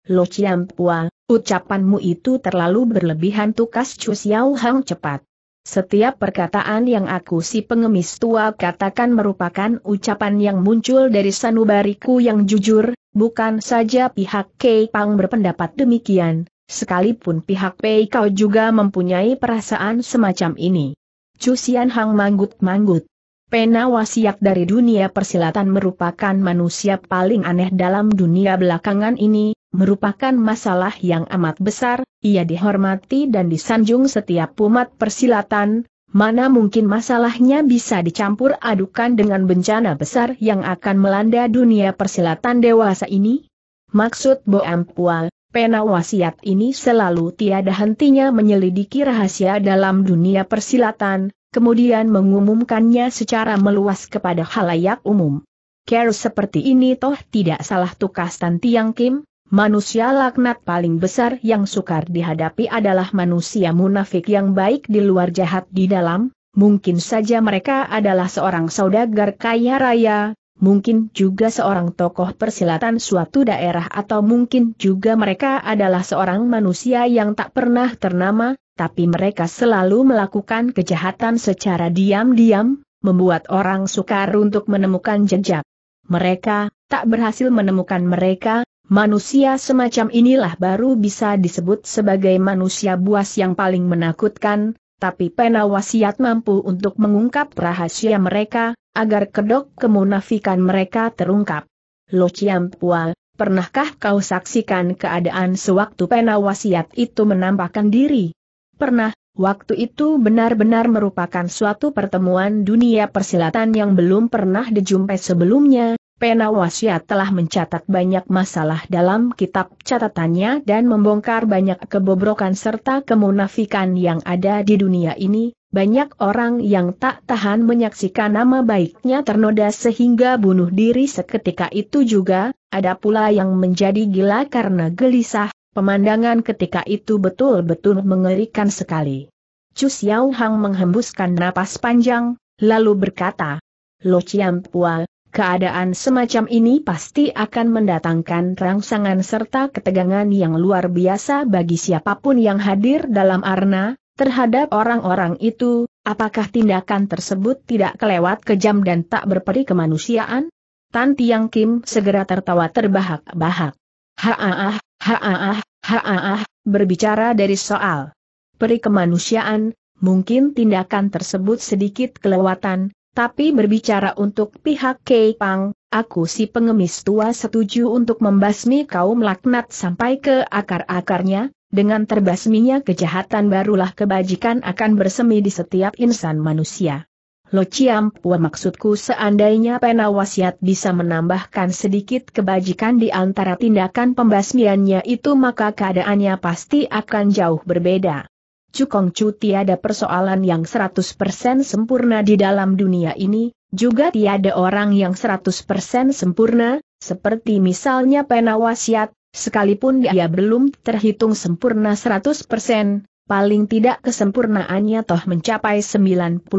Lo Chiam Pua, ucapanmu itu terlalu berlebihan tukas Chu Xiao Hang cepat. Setiap perkataan yang aku si pengemis tua katakan merupakan ucapan yang muncul dari sanubariku yang jujur, bukan saja pihak Kei Pang berpendapat demikian, sekalipun pihak Pei Kau juga mempunyai perasaan semacam ini. Cusian Hang manggut-manggut. Pena wasiat dari dunia persilatan merupakan manusia paling aneh dalam dunia belakangan ini, merupakan masalah yang amat besar, ia dihormati dan disanjung setiap umat persilatan, mana mungkin masalahnya bisa dicampur adukan dengan bencana besar yang akan melanda dunia persilatan dewasa ini? Maksud Bo Ampual, pena wasiat ini selalu tiada hentinya menyelidiki rahasia dalam dunia persilatan, kemudian mengumumkannya secara meluas kepada halayak umum. Care seperti ini toh tidak salah tukas Tan Kim, Manusia laknat paling besar yang sukar dihadapi adalah manusia munafik yang baik di luar jahat di dalam, mungkin saja mereka adalah seorang saudagar kaya raya, mungkin juga seorang tokoh persilatan suatu daerah atau mungkin juga mereka adalah seorang manusia yang tak pernah ternama, tapi mereka selalu melakukan kejahatan secara diam-diam, membuat orang sukar untuk menemukan jejak. Mereka, tak berhasil menemukan mereka, Manusia semacam inilah baru bisa disebut sebagai manusia buas yang paling menakutkan, tapi penawasiat mampu untuk mengungkap rahasia mereka, agar kedok kemunafikan mereka terungkap. Lo Pua, pernahkah kau saksikan keadaan sewaktu penawasiat itu menampakkan diri? Pernah, waktu itu benar-benar merupakan suatu pertemuan dunia persilatan yang belum pernah dijumpai sebelumnya, Pena Wasiat telah mencatat banyak masalah dalam kitab catatannya dan membongkar banyak kebobrokan serta kemunafikan yang ada di dunia ini, banyak orang yang tak tahan menyaksikan nama baiknya ternoda sehingga bunuh diri seketika itu juga, ada pula yang menjadi gila karena gelisah, pemandangan ketika itu betul-betul mengerikan sekali. Chu Xiaohang Hang menghembuskan napas panjang, lalu berkata, Lo Chiang Pua, Keadaan semacam ini pasti akan mendatangkan rangsangan serta ketegangan yang luar biasa bagi siapapun yang hadir dalam arena, terhadap orang-orang itu, apakah tindakan tersebut tidak kelewat kejam dan tak berperi kemanusiaan? Tan Tiang Kim segera tertawa terbahak-bahak. Ha'ah, ha'ah, ha'ah, berbicara dari soal peri kemanusiaan, mungkin tindakan tersebut sedikit kelewatan, tapi berbicara untuk pihak Kei Pang, aku si pengemis tua setuju untuk membasmi kaum laknat sampai ke akar-akarnya, dengan terbasminya kejahatan barulah kebajikan akan bersemi di setiap insan manusia. Lo Ciampua maksudku seandainya pena wasiat bisa menambahkan sedikit kebajikan di antara tindakan pembasmiannya itu maka keadaannya pasti akan jauh berbeda. Cukong Chu tiada persoalan yang 100% sempurna di dalam dunia ini, juga tiada orang yang 100% sempurna, seperti misalnya penawasiat, sekalipun dia belum terhitung sempurna 100%, paling tidak kesempurnaannya toh mencapai 90%.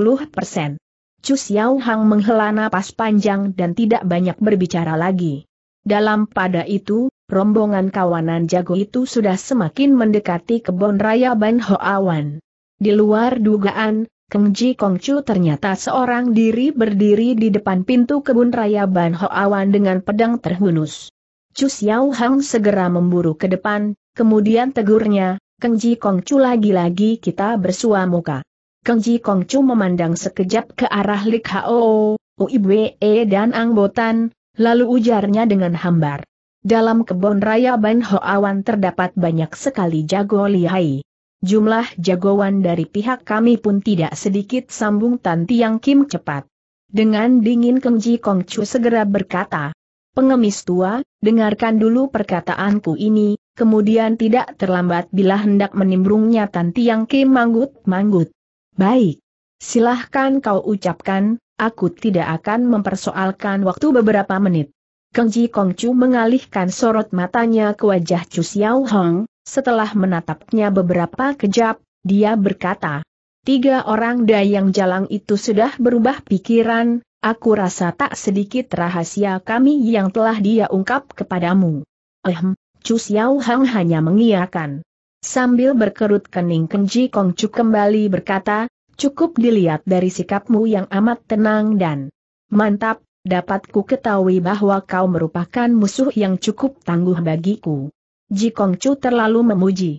Chu Xiaohang Hang menghela napas panjang dan tidak banyak berbicara lagi. Dalam pada itu, rombongan kawanan jago itu sudah semakin mendekati kebun raya Ban Hoawan. Di luar dugaan, Keng Ji Kong Chu ternyata seorang diri berdiri di depan pintu kebun raya Ban Hoawan dengan pedang terhunus. Chu Xiao Hang segera memburu ke depan, kemudian tegurnya, Keng Ji Kong Chu lagi-lagi kita bersua muka. Keng Ji Kong Chu memandang sekejap ke arah Lik Hao, Uibwe dan Ang Botan. Lalu ujarnya dengan hambar. Dalam kebun raya Ban Hoawan terdapat banyak sekali jago lihai. Jumlah jagoan dari pihak kami pun tidak sedikit sambung Tan Tiang Kim cepat. Dengan dingin Keng Ji Kong Chu segera berkata, Pengemis tua, dengarkan dulu perkataanku ini, kemudian tidak terlambat bila hendak menimbrungnya Tan Tiang Kim manggut-manggut. Baik. Silahkan kau ucapkan, aku tidak akan mempersoalkan waktu beberapa menit. Keng Ji Kong Chu mengalihkan sorot matanya ke wajah Chu Xiao Hong, setelah menatapnya beberapa kejap, dia berkata, Tiga orang dayang jalang itu sudah berubah pikiran, aku rasa tak sedikit rahasia kami yang telah dia ungkap kepadamu. Ehm, Chu Xiao Hong hanya mengiyakan. Sambil berkerut kening Kenji Kongcu kembali berkata, Cukup dilihat dari sikapmu yang amat tenang dan mantap, dapat ku ketahui bahwa kau merupakan musuh yang cukup tangguh bagiku. Ji Chu terlalu memuji.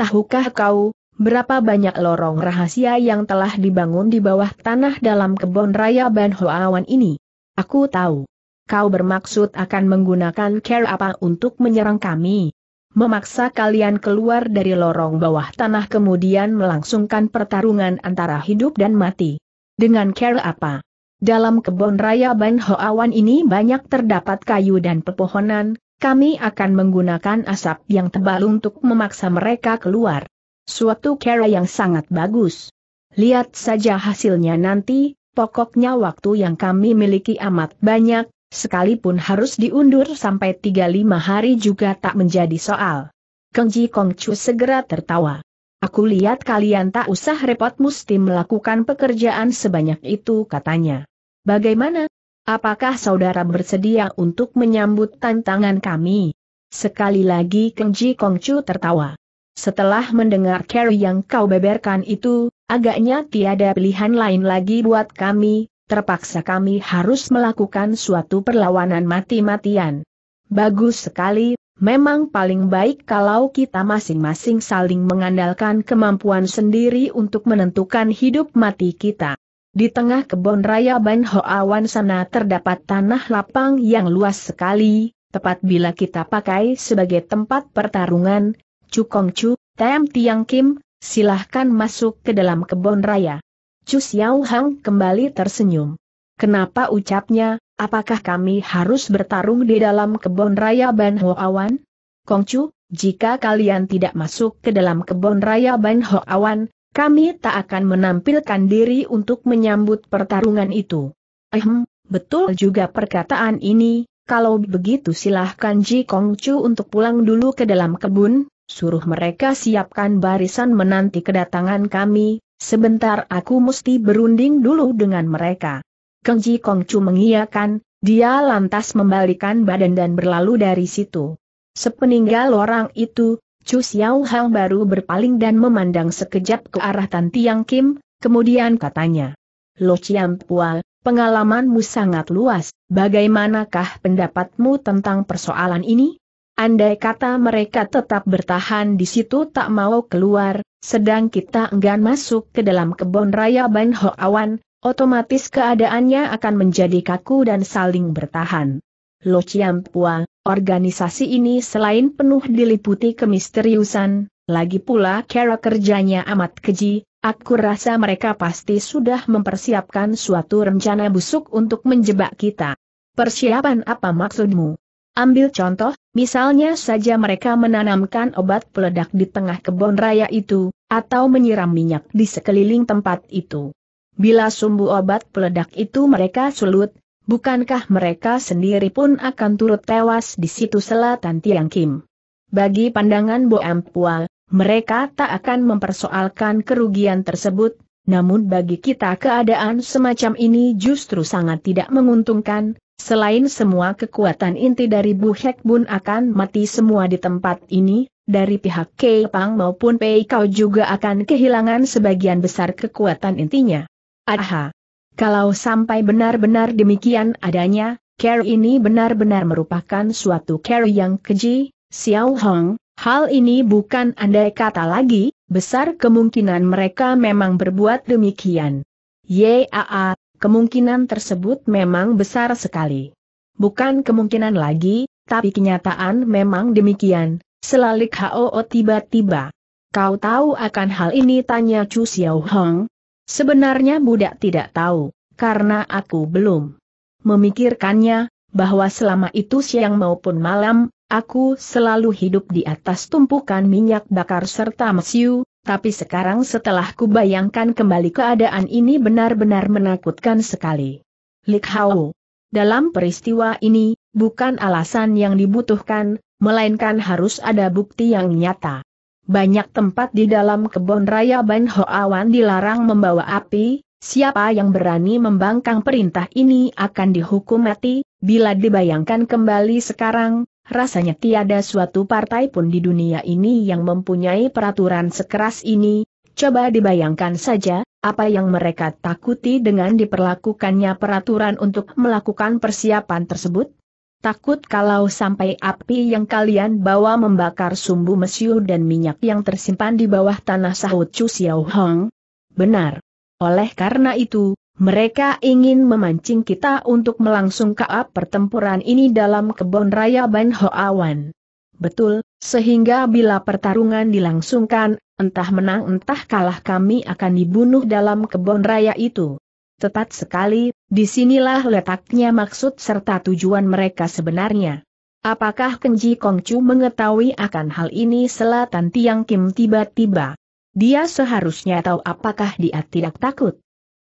Tahukah kau, berapa banyak lorong rahasia yang telah dibangun di bawah tanah dalam kebon raya Ban Hoawan ini? Aku tahu. Kau bermaksud akan menggunakan care apa untuk menyerang kami? memaksa kalian keluar dari lorong bawah tanah kemudian melangsungkan pertarungan antara hidup dan mati. Dengan care apa? Dalam kebun raya Ban Hoawan ini banyak terdapat kayu dan pepohonan, kami akan menggunakan asap yang tebal untuk memaksa mereka keluar. Suatu cara yang sangat bagus. Lihat saja hasilnya nanti, pokoknya waktu yang kami miliki amat banyak, Sekalipun harus diundur sampai tiga lima hari juga tak menjadi soal. Keng Ji Kong Chu segera tertawa. Aku lihat kalian tak usah repot mesti melakukan pekerjaan sebanyak itu katanya. Bagaimana? Apakah saudara bersedia untuk menyambut tantangan kami? Sekali lagi Keng Ji Kong Chu tertawa. Setelah mendengar carry yang kau beberkan itu, agaknya tiada pilihan lain lagi buat kami, terpaksa kami harus melakukan suatu perlawanan mati-matian. Bagus sekali, memang paling baik kalau kita masing-masing saling mengandalkan kemampuan sendiri untuk menentukan hidup mati kita. Di tengah kebun raya Ban Hoawan sana terdapat tanah lapang yang luas sekali, tepat bila kita pakai sebagai tempat pertarungan, Cukong Chu, Tem Tiang Kim, silahkan masuk ke dalam kebun raya. Chu Xiao Hang kembali tersenyum. Kenapa ucapnya, apakah kami harus bertarung di dalam kebun raya Ban Ho Awan? Kong Chu, jika kalian tidak masuk ke dalam kebun raya Ban Ho Awan, kami tak akan menampilkan diri untuk menyambut pertarungan itu. Ehem, betul juga perkataan ini, kalau begitu silahkan Ji Kong Chu untuk pulang dulu ke dalam kebun, suruh mereka siapkan barisan menanti kedatangan kami, Sebentar aku mesti berunding dulu dengan mereka. Keng Ji Kong Chu mengiyakan, dia lantas membalikan badan dan berlalu dari situ. Sepeninggal orang itu, Chu Xiao Hang baru berpaling dan memandang sekejap ke arah Tan Tiang Kim, kemudian katanya. Lo Chiam Pual, pengalamanmu sangat luas, bagaimanakah pendapatmu tentang persoalan ini? Andai kata mereka tetap bertahan di situ tak mau keluar, sedang kita enggan masuk ke dalam kebun raya Ban Ho Awan, otomatis keadaannya akan menjadi kaku dan saling bertahan. Lo Pua, organisasi ini selain penuh diliputi kemisteriusan, lagi pula cara kerjanya amat keji, aku rasa mereka pasti sudah mempersiapkan suatu rencana busuk untuk menjebak kita. Persiapan apa maksudmu? Ambil contoh, misalnya saja mereka menanamkan obat peledak di tengah kebun raya itu, atau menyiram minyak di sekeliling tempat itu. Bila sumbu obat peledak itu mereka sulut, bukankah mereka sendiri pun akan turut tewas di situ selatan Tiang Kim? Bagi pandangan Bo Ampua, mereka tak akan mempersoalkan kerugian tersebut, namun bagi kita keadaan semacam ini justru sangat tidak menguntungkan, Selain semua kekuatan inti dari Bu Hek Bun akan mati semua di tempat ini, dari pihak Kei Pang maupun Pei Kau juga akan kehilangan sebagian besar kekuatan intinya. Aha! Kalau sampai benar-benar demikian adanya, care ini benar-benar merupakan suatu care yang keji, Xiao Hong, hal ini bukan andai kata lagi, besar kemungkinan mereka memang berbuat demikian. Yaa, Kemungkinan tersebut memang besar sekali. Bukan kemungkinan lagi, tapi kenyataan memang demikian, selalik HOO tiba-tiba. Kau tahu akan hal ini tanya Chu Xiao Hong? Sebenarnya budak tidak tahu, karena aku belum memikirkannya, bahwa selama itu siang maupun malam, aku selalu hidup di atas tumpukan minyak bakar serta mesiu, tapi sekarang setelah kubayangkan kembali keadaan ini benar-benar menakutkan sekali. Lik Hao. Dalam peristiwa ini, bukan alasan yang dibutuhkan, melainkan harus ada bukti yang nyata. Banyak tempat di dalam kebun raya Ban Hoawan dilarang membawa api, siapa yang berani membangkang perintah ini akan dihukum mati, bila dibayangkan kembali sekarang, Rasanya tiada suatu partai pun di dunia ini yang mempunyai peraturan sekeras ini, coba dibayangkan saja, apa yang mereka takuti dengan diperlakukannya peraturan untuk melakukan persiapan tersebut? Takut kalau sampai api yang kalian bawa membakar sumbu mesiu dan minyak yang tersimpan di bawah tanah sahut Chu Xiao Hong. Benar. Oleh karena itu, mereka ingin memancing kita untuk melangsung pertempuran ini dalam kebun raya Ban Hoawan. Betul, sehingga bila pertarungan dilangsungkan, entah menang entah kalah kami akan dibunuh dalam kebun raya itu. Tepat sekali, disinilah letaknya maksud serta tujuan mereka sebenarnya. Apakah Kenji Kongcu mengetahui akan hal ini selatan Tiang Kim tiba-tiba? Dia seharusnya tahu apakah dia tidak takut.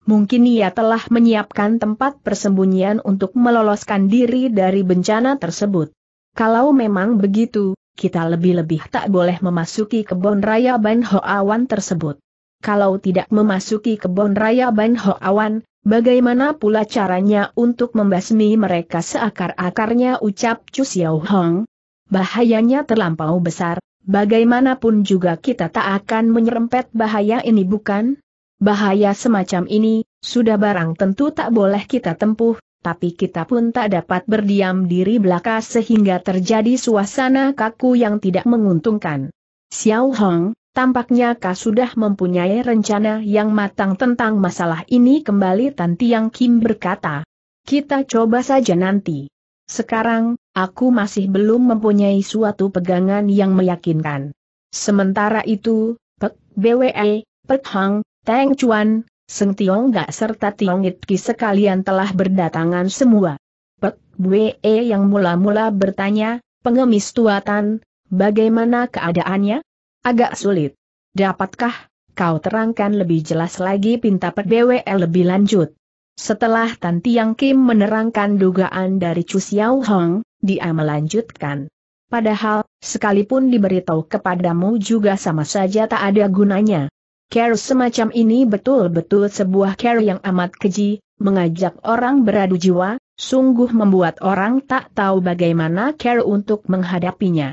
Mungkin ia telah menyiapkan tempat persembunyian untuk meloloskan diri dari bencana tersebut. Kalau memang begitu, kita lebih-lebih tak boleh memasuki kebun raya Ban Hoawan tersebut. Kalau tidak memasuki kebun raya Ban Hoawan, bagaimana pula caranya untuk membasmi mereka seakar-akarnya ucap Chu Xiao Hong? Bahayanya terlampau besar, bagaimanapun juga kita tak akan menyerempet bahaya ini bukan? Bahaya semacam ini, sudah barang tentu tak boleh kita tempuh, tapi kita pun tak dapat berdiam diri belaka sehingga terjadi suasana kaku yang tidak menguntungkan. Xiao Hong, tampaknya kau sudah mempunyai rencana yang matang tentang masalah ini kembali Tan Tiang Kim berkata. Kita coba saja nanti. Sekarang, aku masih belum mempunyai suatu pegangan yang meyakinkan. Sementara itu, Pek BWE, Pek Hang, Teng Chuan, Seng Tiong Gak serta Tiong It Ki sekalian telah berdatangan semua. Pek Bue e yang mula-mula bertanya, pengemis tuatan, bagaimana keadaannya? Agak sulit. Dapatkah kau terangkan lebih jelas lagi pinta Pek Bwe e lebih lanjut? Setelah Tan Tiang Kim menerangkan dugaan dari Chu Xiao Hong, dia melanjutkan. Padahal, sekalipun diberitahu kepadamu juga sama saja tak ada gunanya. Care semacam ini betul-betul sebuah care yang amat keji, mengajak orang beradu jiwa, sungguh membuat orang tak tahu bagaimana care untuk menghadapinya.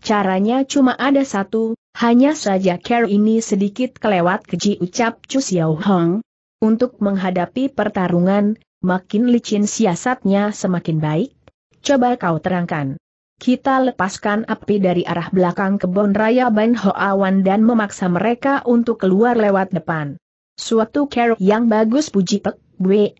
Caranya cuma ada satu, hanya saja care ini sedikit kelewat keji ucap Chu Xiao Hong. Untuk menghadapi pertarungan, makin licin siasatnya semakin baik. Coba kau terangkan kita lepaskan api dari arah belakang kebun raya Ban Hoawan dan memaksa mereka untuk keluar lewat depan. Suatu kerok yang bagus puji pek, we.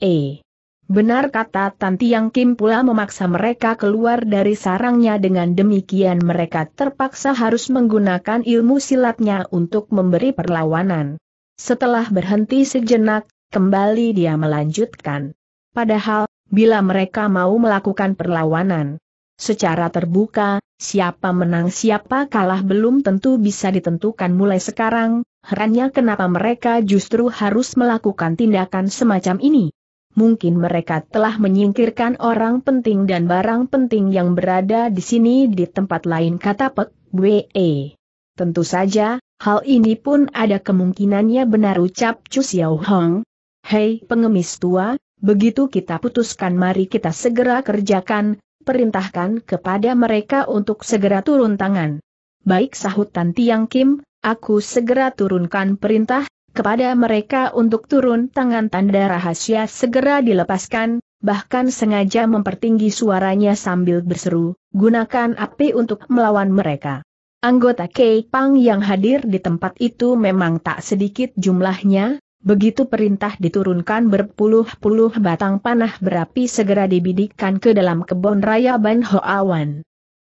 Benar kata Tanti Yang Kim pula memaksa mereka keluar dari sarangnya dengan demikian mereka terpaksa harus menggunakan ilmu silatnya untuk memberi perlawanan. Setelah berhenti sejenak, kembali dia melanjutkan. Padahal, bila mereka mau melakukan perlawanan, Secara terbuka, siapa menang siapa kalah belum tentu bisa ditentukan mulai sekarang, herannya kenapa mereka justru harus melakukan tindakan semacam ini. Mungkin mereka telah menyingkirkan orang penting dan barang penting yang berada di sini di tempat lain kata Pek Bwe. Tentu saja, hal ini pun ada kemungkinannya benar ucap Chu Xiao Hong. Hei pengemis tua, begitu kita putuskan mari kita segera kerjakan, perintahkan kepada mereka untuk segera turun tangan. Baik sahut Tan Tiang Kim, aku segera turunkan perintah, kepada mereka untuk turun tangan tanda rahasia segera dilepaskan, bahkan sengaja mempertinggi suaranya sambil berseru, gunakan api untuk melawan mereka. Anggota Kei Pang yang hadir di tempat itu memang tak sedikit jumlahnya, Begitu perintah diturunkan berpuluh-puluh batang panah berapi segera dibidikkan ke dalam kebun raya Ban Hoawan.